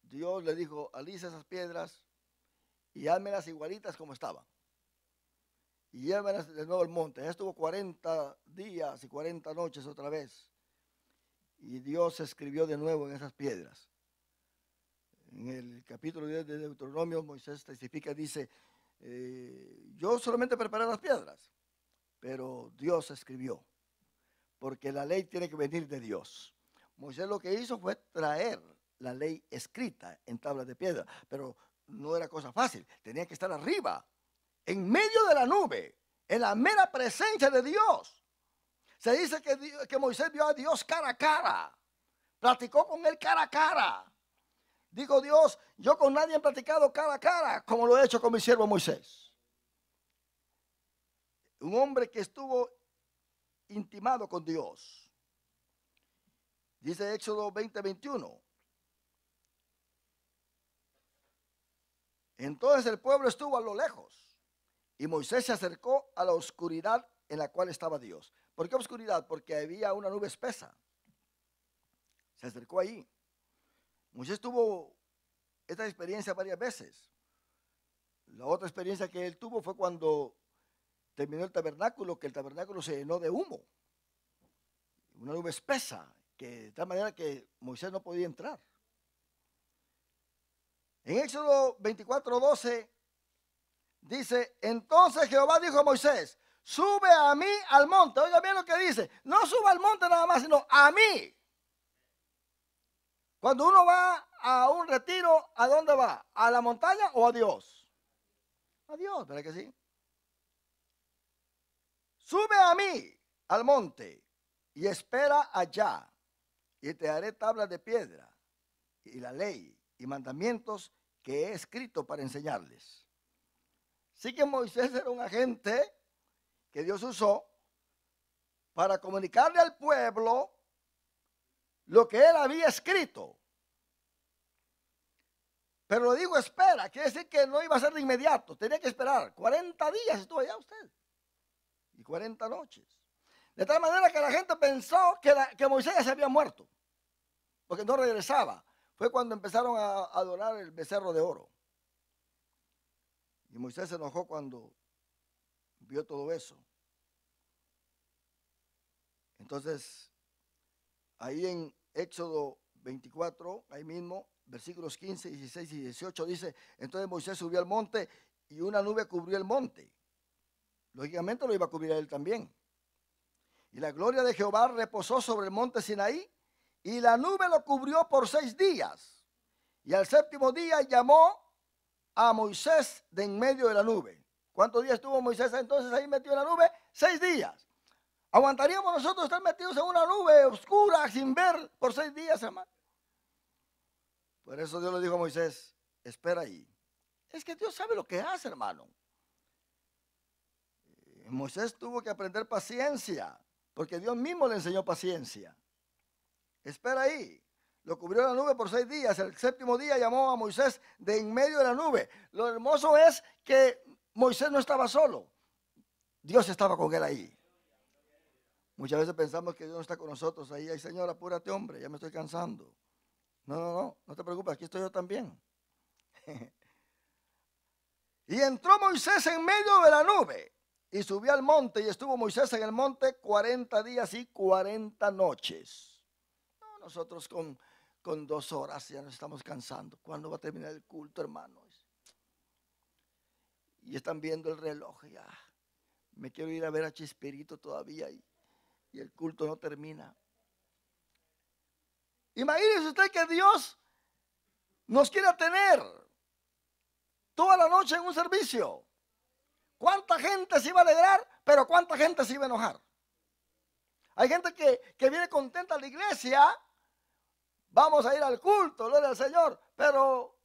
Dios le dijo, alisa esas piedras y las igualitas como estaban. Y llévenlas de nuevo al monte. Ya estuvo 40 días y 40 noches otra vez. Y Dios escribió de nuevo en esas piedras. En el capítulo 10 de Deuteronomio, Moisés testifica, dice, eh, yo solamente preparé las piedras, pero Dios escribió, porque la ley tiene que venir de Dios. Moisés lo que hizo fue traer la ley escrita en tablas de piedra, pero no era cosa fácil, tenía que estar arriba, en medio de la nube, en la mera presencia de Dios. Se dice que, que Moisés vio a Dios cara a cara, platicó con él cara a cara. Digo Dios, yo con nadie he platicado cara a cara como lo he hecho con mi siervo Moisés. Un hombre que estuvo intimado con Dios. Dice Éxodo 20, 21. Entonces el pueblo estuvo a lo lejos y Moisés se acercó a la oscuridad en la cual estaba Dios. ¿Por qué oscuridad? Porque había una nube espesa. Se acercó ahí. Moisés tuvo esta experiencia varias veces. La otra experiencia que él tuvo fue cuando terminó el tabernáculo, que el tabernáculo se llenó de humo, una nube espesa, que de tal manera que Moisés no podía entrar. En Éxodo 24, 12 dice, entonces Jehová dijo a Moisés, sube a mí al monte. Oiga bien lo que dice, no suba al monte nada más, sino a mí. Cuando uno va a un retiro, ¿a dónde va? ¿A la montaña o a Dios? A Dios, ¿verdad que sí? Sube a mí al monte y espera allá y te haré tablas de piedra y la ley y mandamientos que he escrito para enseñarles. Sí que Moisés era un agente que Dios usó para comunicarle al pueblo lo que él había escrito. Pero lo digo espera, quiere decir que no iba a ser de inmediato, tenía que esperar. 40 días estuvo allá usted y 40 noches. De tal manera que la gente pensó que, Moisés ya se había muerto, porque no regresaba. Fue cuando empezaron a adorar el becerro de oro. Y Moisés se enojó cuando vio todo eso. Entonces, ahí en Éxodo 24, ahí mismo, versículos 15, 16 y 18, dice, entonces Moisés subió al monte y una nube cubrió el monte. Lógicamente lo iba a cubrir a él también. Y la gloria de Jehová reposó sobre el monte Sinaí y la nube lo cubrió por seis días. Y al séptimo día llamó a Moisés de en medio de la nube. ¿Cuántos días estuvo Moisés entonces ahí metido en la nube? Seis días. ¿Aguantaríamos nosotros estar metidos en una nube oscura sin ver por seis días, hermano? Por eso Dios le dijo a Moisés, espera ahí. Es que Dios sabe lo que hace, hermano. Moisés tuvo que aprender paciencia, porque Dios mismo le enseñó paciencia. Espera ahí. Lo cubrió la nube por seis días. El séptimo día llamó a Moisés de en medio de la nube. Lo hermoso es que Moisés no estaba solo. Dios estaba con él ahí. Muchas veces pensamos que Dios no está con nosotros. Ahí, ay, Señor, apúrate, hombre, ya me estoy cansando. No, no, no, no te preocupes, aquí estoy yo también. y entró Moisés en medio de la nube y subió al monte y estuvo Moisés en el monte 40 días y 40 noches. nosotros con, con dos horas ya nos estamos cansando. ¿Cuándo va a terminar el culto, hermanos? Y están viendo el reloj ya. Ah, me quiero ir a ver a Chispirito todavía ahí y el culto no termina. Imagínese usted que Dios nos quiera tener toda la noche en un servicio. ¿Cuánta gente se iba a alegrar, pero cuánta gente se iba a enojar? Hay gente que, viene contenta a la iglesia, vamos a ir al culto, lo al Señor, pero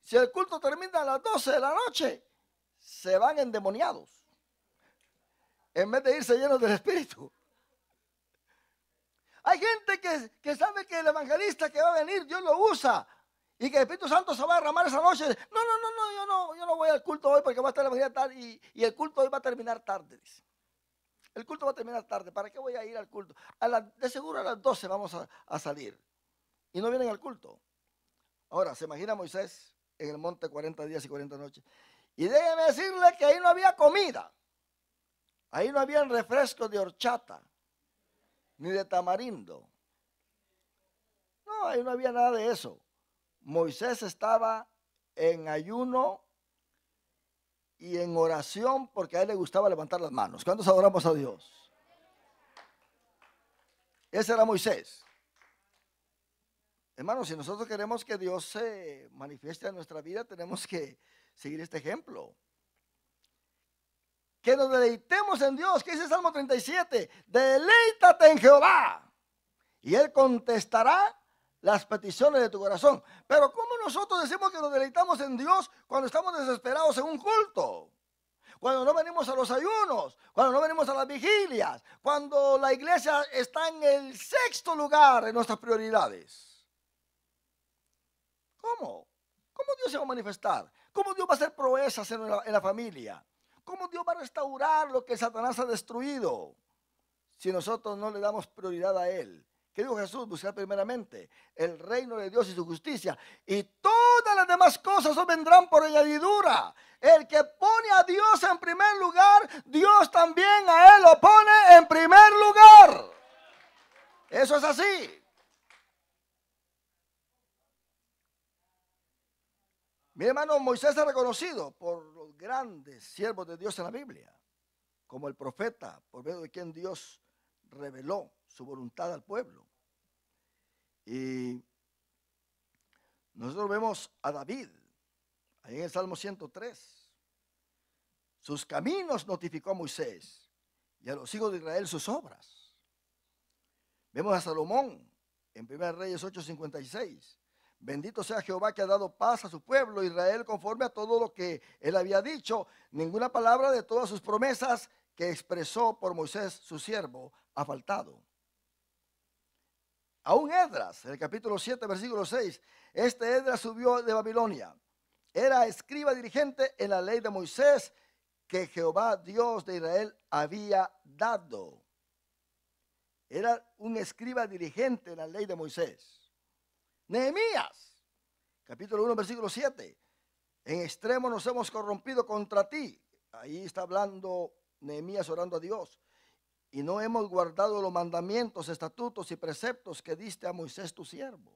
si el culto termina a las 12 de la noche, se van endemoniados. En vez de irse llenos del Espíritu. Hay gente que, sabe que el evangelista que va a venir, Dios lo usa. Y que el Espíritu Santo se va a derramar esa noche. No, no, no, no, yo no, yo no voy al culto hoy porque va a estar la mañana tarde y, el culto hoy va a terminar tarde, dice. El culto va a terminar tarde. ¿Para qué voy a ir al culto? de seguro a las 12 vamos a, salir. Y no vienen al culto. Ahora, ¿se imagina Moisés en el monte 40 días y 40 noches? Y déjeme decirle que ahí no había comida. Ahí no habían refrescos de horchata ni de tamarindo. No, ahí no había nada de eso. Moisés estaba en ayuno y en oración porque a él le gustaba levantar las manos. ¿Cuántos adoramos a Dios? Ese era Moisés. Hermanos, si nosotros queremos que Dios se manifieste en nuestra vida, tenemos que seguir este ejemplo que nos deleitemos en Dios. ¿Qué dice Salmo 37? Deleítate en Jehová y Él contestará las peticiones de tu corazón. Pero ¿cómo nosotros decimos que nos deleitamos en Dios cuando estamos desesperados en un culto? Cuando no venimos a los ayunos, cuando no venimos a las vigilias, cuando la iglesia está en el sexto lugar en nuestras prioridades. ¿Cómo? ¿Cómo Dios se va a manifestar? ¿Cómo Dios va a hacer proezas en la familia? ¿Cómo Dios va a restaurar lo que Satanás ha destruido si nosotros no le damos prioridad a Él? ¿Qué dijo Jesús? Buscar primeramente el reino de Dios y su justicia. Y todas las demás cosas vendrán por añadidura. El que pone a Dios en primer lugar, Dios también a Él lo pone en primer lugar. Eso es así. Mi hermano Moisés es reconocido por grandes siervos de Dios en la Biblia, como el profeta, por medio de quien Dios reveló su voluntad al pueblo. Y nosotros vemos a David, ahí en el Salmo 103. Sus caminos notificó a Moisés y a los hijos de Israel sus obras. Vemos a Salomón en 1 Reyes 8:56. Bendito sea Jehová que ha dado paz a su pueblo Israel conforme a todo lo que él había dicho. Ninguna palabra de todas sus promesas que expresó por Moisés su siervo ha faltado. Aún Edras, en el capítulo 7, versículo 6, este Edras subió de Babilonia. Era escriba dirigente en la ley de Moisés que Jehová Dios de Israel había dado. Era un escriba dirigente en la ley de Moisés. Nehemías, capítulo 1, versículo 7. En extremo nos hemos corrompido contra ti. Ahí está hablando Nehemías orando a Dios. Y no hemos guardado los mandamientos, estatutos y preceptos que diste a Moisés tu siervo.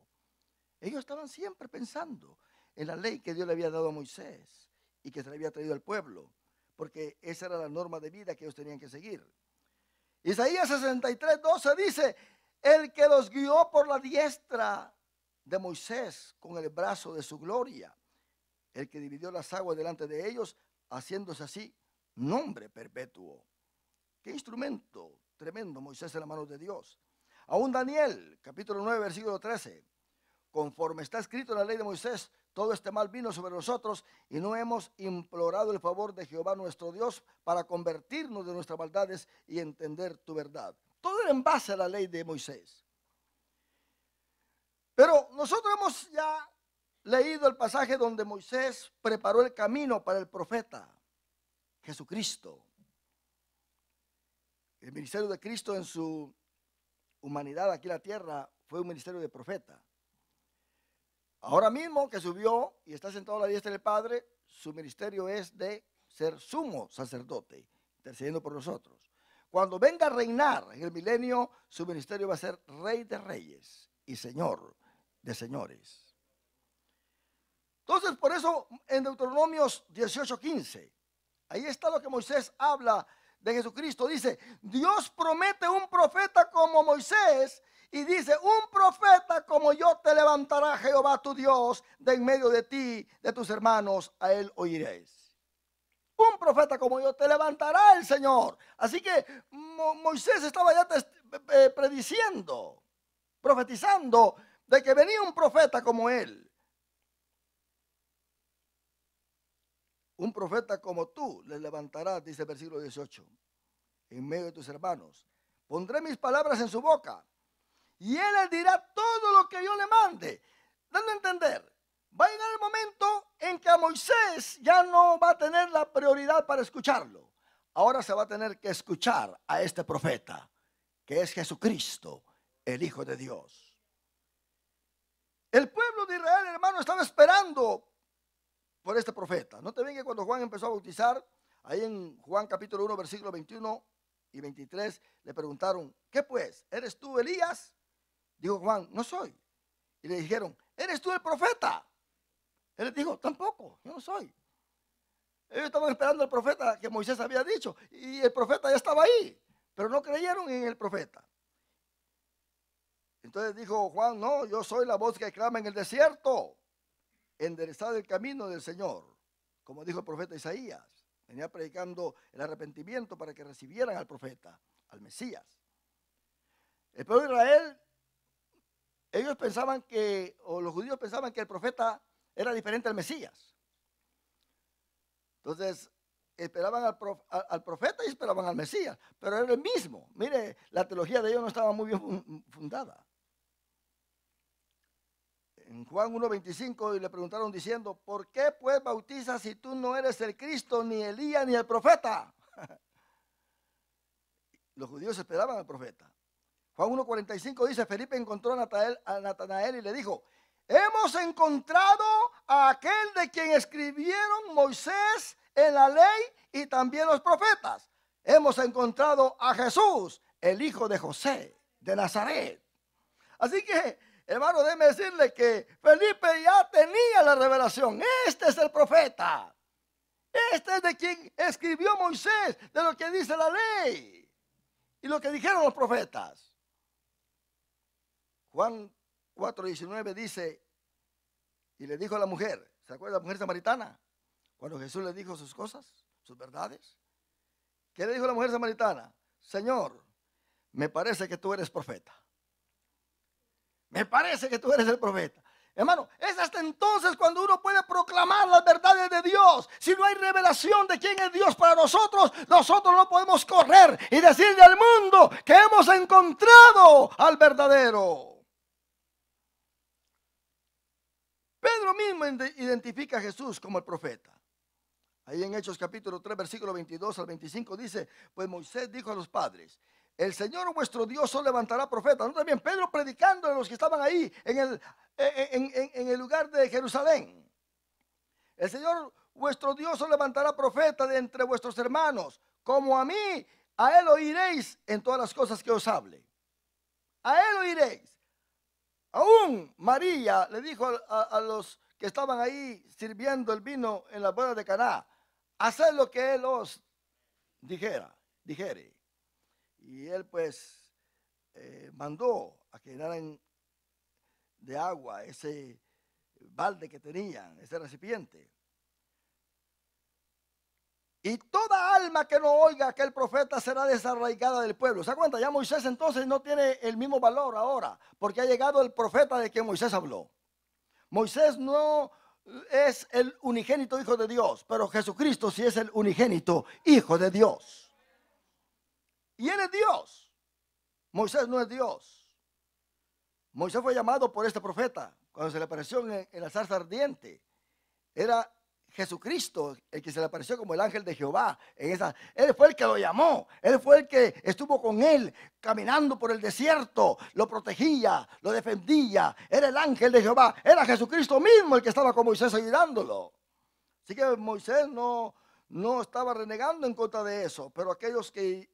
Ellos estaban siempre pensando en la ley que Dios le había dado a Moisés y que se le había traído al pueblo, porque esa era la norma de vida que ellos tenían que seguir. Isaías 63, 12 dice, el que los guió por la diestra de Moisés con el brazo de su gloria, el que dividió las aguas delante de ellos, haciéndose así nombre perpetuo. Qué instrumento tremendo Moisés en la mano de Dios. Aún Daniel, capítulo 9, versículo 13. Conforme está escrito en la ley de Moisés, todo este mal vino sobre nosotros y no hemos implorado el favor de Jehová nuestro Dios para convertirnos de nuestras maldades y entender tu verdad. Todo en base a la ley de Moisés. Pero nosotros hemos ya leído el pasaje donde Moisés preparó el camino para el profeta Jesucristo. El ministerio de Cristo en su humanidad aquí en la tierra fue un ministerio de profeta. Ahora mismo que subió y está sentado a la diestra del Padre, su ministerio es de ser sumo sacerdote, intercediendo por nosotros. Cuando venga a reinar en el milenio, su ministerio va a ser rey de reyes y señor de señores. Entonces, por eso en Deuteronomios 18:15, ahí está lo que Moisés habla de Jesucristo. Dice, Dios promete un profeta como Moisés y dice, un profeta como yo te levantará Jehová tu Dios de en medio de ti, de tus hermanos, a él oiréis. Un profeta como yo te levantará el Señor. Así que Moisés estaba ya eh, prediciendo, profetizando de que venía un profeta como él. Un profeta como tú le levantará dice el versículo 18, en medio de tus hermanos. Pondré mis palabras en su boca y él dirá todo lo que yo le mande. Dando a entender, va a llegar el momento en que a Moisés ya no va a tener la prioridad para escucharlo. Ahora se va a tener que escuchar a este profeta, que es Jesucristo, el Hijo de Dios. El pueblo de Israel, hermano, estaba esperando por este profeta. No te ven que cuando Juan empezó a bautizar, ahí en Juan capítulo 1, versículo 21 y 23, le preguntaron, ¿qué pues? ¿Eres tú Elías? Dijo Juan, no soy. Y le dijeron, ¿eres tú el profeta? Él les dijo, tampoco, yo no soy. Ellos estaban esperando al profeta que Moisés había dicho y el profeta ya estaba ahí, pero no creyeron en el profeta. Entonces dijo Juan, no, yo soy la voz que clama en el desierto, enderezado el camino del Señor, como dijo el profeta Isaías. Venía predicando el arrepentimiento para que recibieran al profeta, al Mesías. El pueblo de Israel, ellos pensaban que, o los judíos pensaban que el profeta era diferente al Mesías. Entonces, esperaban al, profeta y esperaban al Mesías, pero era el mismo. Mire, la teología de ellos no estaba muy bien fundada en Juan 1.25 le preguntaron diciendo, ¿por qué pues bautizas si tú no eres el Cristo, ni Elías, ni el profeta? Los judíos esperaban al profeta. Juan 1.45 dice, Felipe encontró a Natanael y le dijo, hemos encontrado a aquel de quien escribieron Moisés en la ley y también los profetas. Hemos encontrado a Jesús, el hijo de José, de Nazaret. Así que Hermano, déjeme decirle que Felipe ya tenía la revelación. Este es el profeta. Este es de quien escribió Moisés, de lo que dice la ley y lo que dijeron los profetas. Juan 4:19 dice, y le dijo a la mujer, ¿se acuerda la mujer samaritana? Cuando Jesús le dijo sus cosas, sus verdades. ¿Qué le dijo la mujer samaritana? Señor, me parece que tú eres profeta. Me parece que tú eres el profeta. Hermano, es hasta entonces cuando uno puede proclamar las verdades de Dios. Si no hay revelación de quién es Dios para nosotros, nosotros no podemos correr y decirle al mundo que hemos encontrado al verdadero. Pedro mismo identifica a Jesús como el profeta. Ahí en Hechos capítulo 3, versículo 22 al 25 dice, pues Moisés dijo a los padres, el Señor vuestro Dios os levantará profeta. ¿No? También Pedro predicando a los que estaban ahí en el, lugar de Jerusalén. El Señor vuestro Dios os levantará profeta de entre vuestros hermanos, como a mí, a Él oiréis en todas las cosas que os hable. A Él oiréis. Aún María le dijo a, los que estaban ahí sirviendo el vino en la boda de Caná, haced lo que Él os dijera, dijere. Y él pues eh, mandó a que llenaran de agua ese balde que tenían, ese recipiente. Y toda alma que no oiga aquel profeta será desarraigada del pueblo. ¿Se cuenta? Ya Moisés entonces no tiene el mismo valor ahora, porque ha llegado el profeta de quien Moisés habló. Moisés no es el unigénito hijo de Dios, pero Jesucristo sí es el unigénito hijo de Dios. Y él es Dios. Moisés no es Dios. Moisés fue llamado por este profeta cuando se le apareció en, la zarza ardiente. Era Jesucristo, el que se le apareció como el ángel de Jehová. En esa, él fue el que lo llamó, él fue el que estuvo con él caminando por el desierto, lo protegía, lo defendía. Era el ángel de Jehová, era Jesucristo mismo el que estaba con Moisés ayudándolo. Así que Moisés no, no estaba renegando en contra de eso, pero aquellos que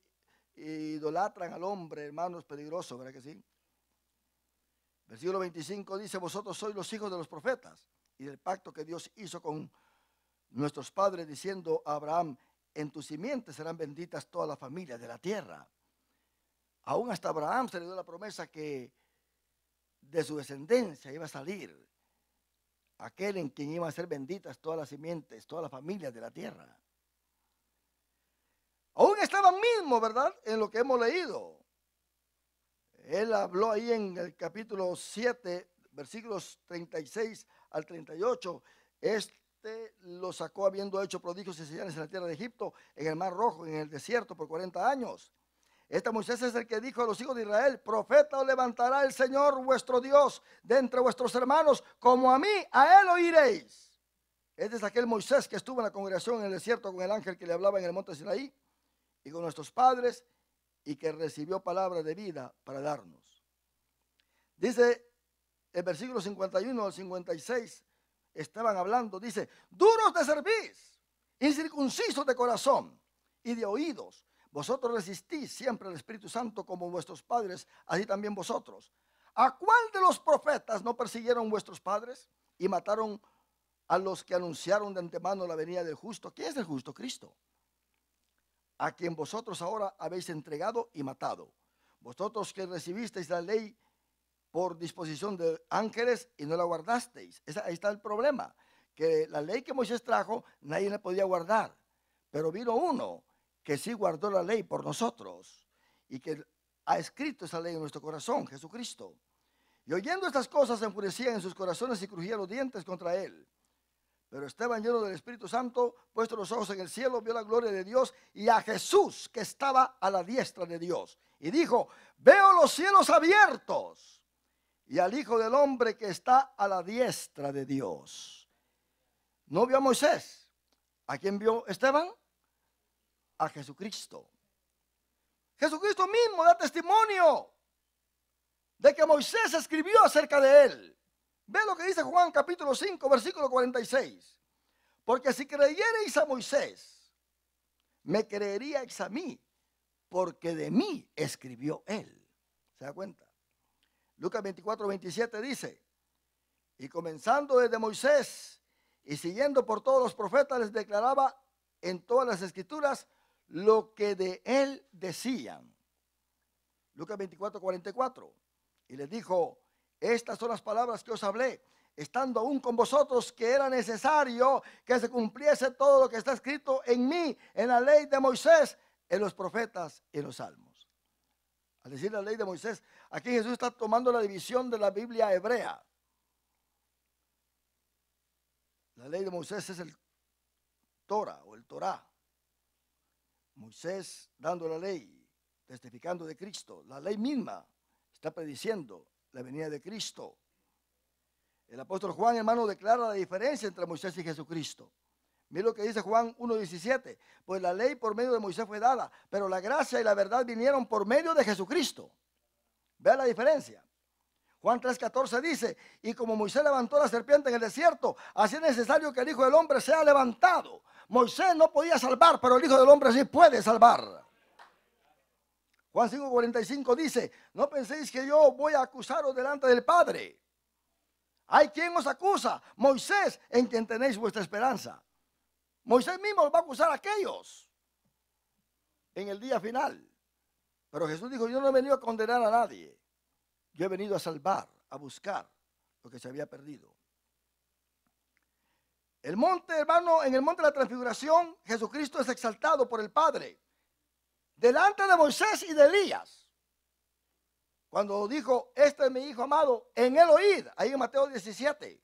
idolatran al hombre, hermanos peligroso, ¿verdad que sí? Versículo 25 dice, vosotros sois los hijos de los profetas y del pacto que Dios hizo con nuestros padres, diciendo a Abraham, en tus simientes serán benditas todas las familias de la tierra. Aún hasta Abraham se le dio la promesa que de su descendencia iba a salir aquel en quien iban a ser benditas todas las simientes, todas las familias de la tierra estaba mismo, ¿verdad? En lo que hemos leído. Él habló ahí en el capítulo 7, versículos 36 al 38. Este lo sacó habiendo hecho prodigios y señales en la tierra de Egipto, en el mar rojo, en el desierto por 40 años. Este Moisés es el que dijo a los hijos de Israel, profeta os levantará el Señor vuestro Dios de entre vuestros hermanos, como a mí, a él oiréis. Este es aquel Moisés que estuvo en la congregación en el desierto con el ángel que le hablaba en el monte de Sinaí y con nuestros padres y que recibió palabra de vida para darnos. Dice el versículo 51 al 56, estaban hablando, dice, duros de servicio, incircuncisos de corazón y de oídos, vosotros resistís siempre al Espíritu Santo como vuestros padres, así también vosotros. ¿A cuál de los profetas no persiguieron vuestros padres y mataron a los que anunciaron de antemano la venida del justo? ¿Quién es el justo? Cristo a quien vosotros ahora habéis entregado y matado. Vosotros que recibisteis la ley por disposición de ángeles y no la guardasteis. ahí está el problema, que la ley que Moisés trajo nadie la podía guardar, pero vino uno que sí guardó la ley por nosotros y que ha escrito esa ley en nuestro corazón, Jesucristo. Y oyendo estas cosas, se enfurecían en sus corazones y crujían los dientes contra él. Pero Esteban, lleno del Espíritu Santo, puesto los ojos en el cielo, vio la gloria de Dios y a Jesús que estaba a la diestra de Dios. Y dijo, veo los cielos abiertos y al Hijo del Hombre que está a la diestra de Dios. No vio a Moisés. ¿A quién vio Esteban? A Jesucristo. Jesucristo mismo da testimonio de que Moisés escribió acerca de él. Ve lo que dice Juan capítulo 5, versículo 46. Porque si creyereis a Moisés, me creeríais a mí, porque de mí escribió él. ¿Se da cuenta? Lucas 24, 27 dice, y comenzando desde Moisés y siguiendo por todos los profetas, les declaraba en todas las escrituras lo que de él decían. Lucas 24, 44. Y les dijo, estas son las palabras que os hablé, estando aún con vosotros, que era necesario que se cumpliese todo lo que está escrito en mí, en la ley de Moisés, en los profetas y en los salmos. Al decir la ley de Moisés, aquí Jesús está tomando la división de la Biblia hebrea. La ley de Moisés es el Torah o el Torah. Moisés dando la ley, testificando de Cristo, la ley misma está prediciendo la venida de Cristo. El apóstol Juan, hermano, declara la diferencia entre Moisés y Jesucristo. Mira lo que dice Juan 1.17. Pues la ley por medio de Moisés fue dada, pero la gracia y la verdad vinieron por medio de Jesucristo. Vea la diferencia. Juan 3.14 dice, y como Moisés levantó la serpiente en el desierto, así es necesario que el Hijo del Hombre sea levantado. Moisés no podía salvar, pero el Hijo del Hombre sí puede salvar. Juan 5:45 dice, no penséis que yo voy a acusaros delante del Padre. Hay quien os acusa, Moisés, en quien tenéis vuestra esperanza. Moisés mismo va a acusar a aquellos en el día final. Pero Jesús dijo, yo no he venido a condenar a nadie. Yo he venido a salvar, a buscar lo que se había perdido. El monte, hermano, en el monte de la transfiguración, Jesucristo es exaltado por el Padre delante de Moisés y de Elías. Cuando dijo, este es mi hijo amado, en el oíd, ahí en Mateo 17,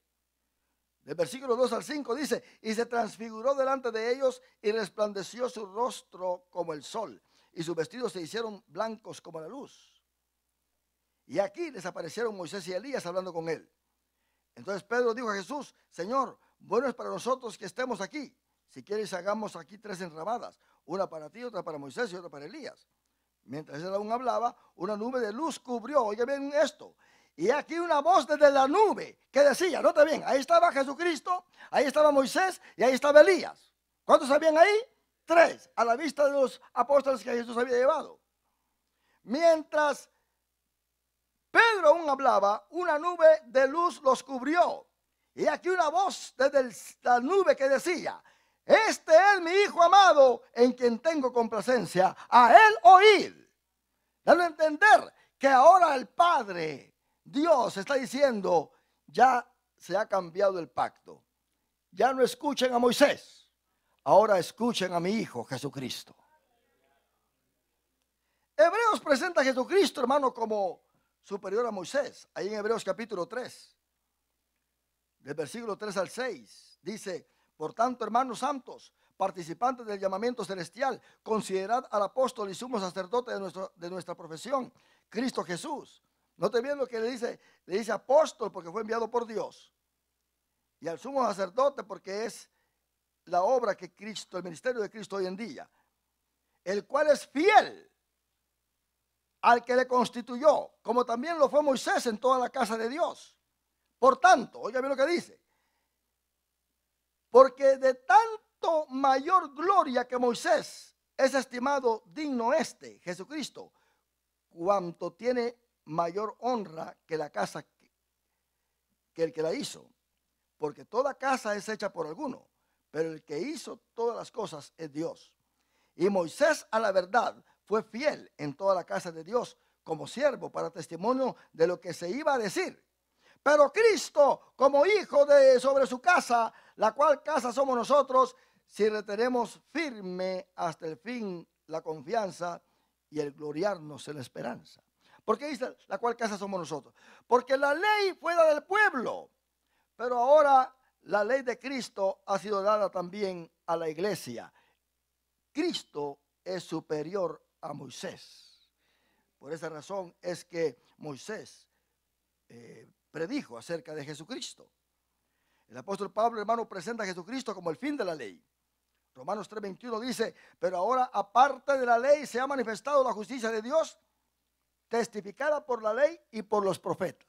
del versículo 2 al 5 dice, y se transfiguró delante de ellos y resplandeció su rostro como el sol, y sus vestidos se hicieron blancos como la luz. Y aquí desaparecieron Moisés y Elías hablando con él. Entonces Pedro dijo a Jesús, Señor, bueno es para nosotros que estemos aquí si quieres, hagamos aquí tres enrabadas, una para ti, otra para Moisés y otra para Elías. Mientras él aún hablaba, una nube de luz cubrió, oye ven esto, y aquí una voz desde la nube que decía, nota bien, ahí estaba Jesucristo, ahí estaba Moisés y ahí estaba Elías. ¿Cuántos habían ahí? Tres, a la vista de los apóstoles que Jesús había llevado. Mientras Pedro aún hablaba, una nube de luz los cubrió. Y aquí una voz desde la nube que decía, este es mi Hijo amado en quien tengo complacencia. A Él oír, Dale a entender que ahora el Padre, Dios, está diciendo, ya se ha cambiado el pacto. Ya no escuchen a Moisés, ahora escuchen a mi Hijo Jesucristo. Hebreos presenta a Jesucristo, hermano, como superior a Moisés. Ahí en Hebreos capítulo 3, del versículo 3 al 6, dice, por tanto, hermanos santos, participantes del llamamiento celestial, considerad al apóstol y sumo sacerdote de, nuestra profesión, Cristo Jesús. No bien lo que le dice, le dice apóstol porque fue enviado por Dios. Y al sumo sacerdote porque es la obra que Cristo, el ministerio de Cristo hoy en día, el cual es fiel al que le constituyó, como también lo fue Moisés en toda la casa de Dios. Por tanto, oiga bien lo que dice, porque de tanto mayor gloria que Moisés es estimado digno este, Jesucristo, cuanto tiene mayor honra que la casa que el que la hizo. Porque toda casa es hecha por alguno, pero el que hizo todas las cosas es Dios. Y Moisés a la verdad fue fiel en toda la casa de Dios como siervo para testimonio de lo que se iba a decir pero Cristo, como hijo de sobre su casa, la cual casa somos nosotros, si retenemos firme hasta el fin la confianza y el gloriarnos en la esperanza. ¿Por qué dice la cual casa somos nosotros? Porque la ley fue la del pueblo, pero ahora la ley de Cristo ha sido dada también a la iglesia. Cristo es superior a Moisés. Por esa razón es que Moisés eh, predijo acerca de Jesucristo. El apóstol Pablo, hermano, presenta a Jesucristo como el fin de la ley. Romanos 3:21 dice, pero ahora aparte de la ley se ha manifestado la justicia de Dios, testificada por la ley y por los profetas.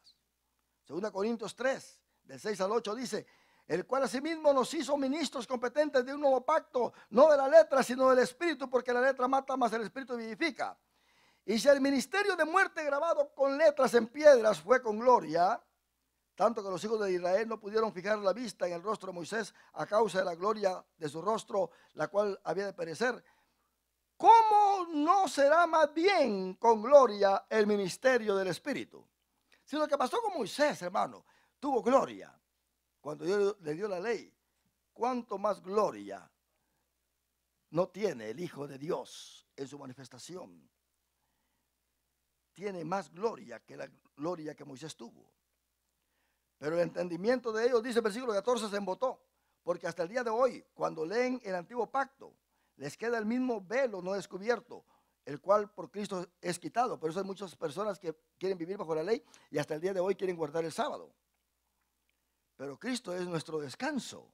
2 Corintios 3, del 6 al 8 dice, el cual asimismo nos hizo ministros competentes de un nuevo pacto, no de la letra, sino del espíritu, porque la letra mata, más el espíritu vivifica. Y si el ministerio de muerte grabado con letras en piedras fue con gloria, tanto que los hijos de Israel no pudieron fijar la vista en el rostro de Moisés a causa de la gloria de su rostro, la cual había de perecer. ¿Cómo no será más bien con gloria el ministerio del Espíritu? Si lo que pasó con Moisés, hermano, tuvo gloria cuando Dios le dio la ley, ¿cuánto más gloria no tiene el Hijo de Dios en su manifestación? Tiene más gloria que la gloria que Moisés tuvo. Pero el entendimiento de ellos, dice el versículo 14, se embotó. Porque hasta el día de hoy, cuando leen el antiguo pacto, les queda el mismo velo no descubierto, el cual por Cristo es quitado. Por eso hay muchas personas que quieren vivir bajo la ley y hasta el día de hoy quieren guardar el sábado. Pero Cristo es nuestro descanso.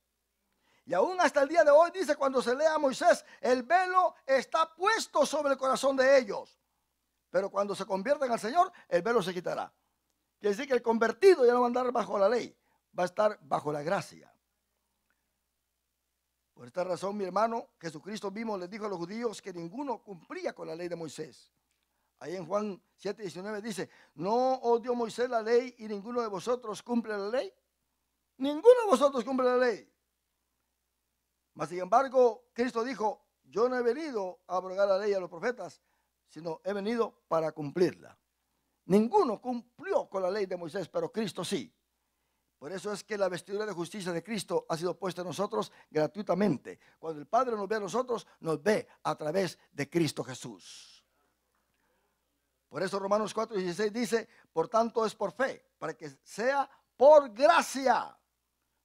Y aún hasta el día de hoy dice cuando se lea a Moisés, el velo está puesto sobre el corazón de ellos. Pero cuando se conviertan al Señor, el velo se quitará. Quiere decir que el convertido ya no va a andar bajo la ley, va a estar bajo la gracia. Por esta razón, mi hermano, Jesucristo mismo les dijo a los judíos que ninguno cumplía con la ley de Moisés. Ahí en Juan 7, 19 dice, no odió Moisés la ley y ninguno de vosotros cumple la ley. Ninguno de vosotros cumple la ley. Mas, sin embargo, Cristo dijo, yo no he venido a abrogar la ley a los profetas, sino he venido para cumplirla. Ninguno cumplió con la ley de Moisés, pero Cristo sí. Por eso es que la vestidura de justicia de Cristo ha sido puesta a nosotros gratuitamente. Cuando el Padre nos ve a nosotros, nos ve a través de Cristo Jesús. Por eso Romanos 4, 16 dice, por tanto es por fe, para que sea por gracia.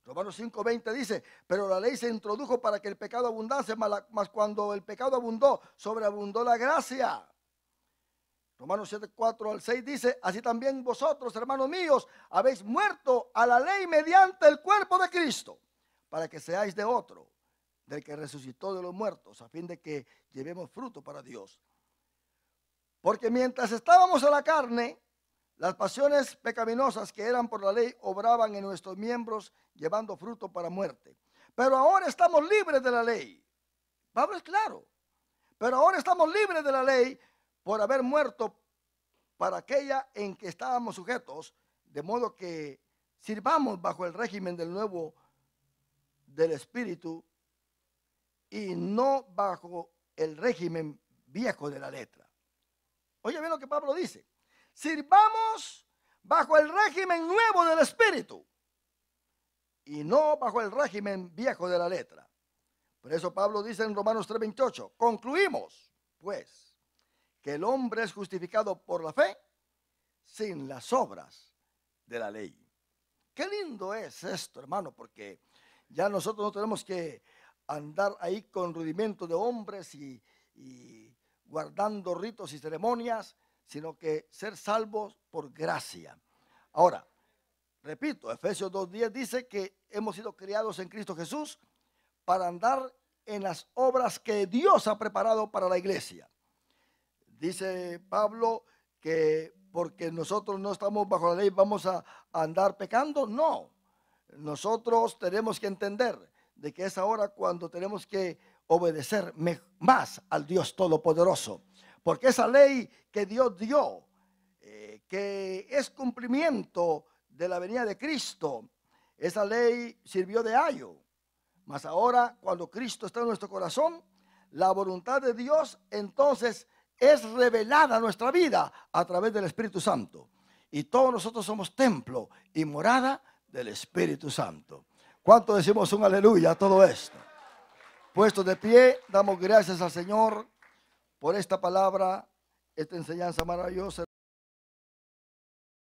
Romanos 5, 20 dice, pero la ley se introdujo para que el pecado abundase, mas, cuando el pecado abundó, sobreabundó la gracia. Romanos 7, 4 al 6 dice, así también vosotros, hermanos míos, habéis muerto a la ley mediante el cuerpo de Cristo, para que seáis de otro, del que resucitó de los muertos, a fin de que llevemos fruto para Dios. Porque mientras estábamos en la carne, las pasiones pecaminosas que eran por la ley obraban en nuestros miembros, llevando fruto para muerte. Pero ahora estamos libres de la ley. Pablo es claro. Pero ahora estamos libres de la ley, por haber muerto para aquella en que estábamos sujetos, de modo que sirvamos bajo el régimen del nuevo del espíritu y no bajo el régimen viejo de la letra. Oye bien lo que Pablo dice. Sirvamos bajo el régimen nuevo del espíritu y no bajo el régimen viejo de la letra. Por eso Pablo dice en Romanos 3:28, concluimos, pues, que el hombre es justificado por la fe sin las obras de la ley. Qué lindo es esto, hermano, porque ya nosotros no tenemos que andar ahí con rudimentos de hombres y, guardando ritos y ceremonias, sino que ser salvos por gracia. Ahora, repito, Efesios 2.10 dice que hemos sido criados en Cristo Jesús para andar en las obras que Dios ha preparado para la iglesia dice Pablo que porque nosotros no estamos bajo la ley vamos a, andar pecando. No, nosotros tenemos que entender de que es ahora cuando tenemos que obedecer más al Dios Todopoderoso. Porque esa ley que Dios dio, eh, que es cumplimiento de la venida de Cristo, esa ley sirvió de ayo. Mas ahora, cuando Cristo está en nuestro corazón, la voluntad de Dios, entonces es revelada nuestra vida a través del Espíritu Santo. Y todos nosotros somos templo y morada del Espíritu Santo. ¿Cuánto decimos un aleluya a todo esto? Puesto de pie, damos gracias al Señor por esta palabra, esta enseñanza maravillosa.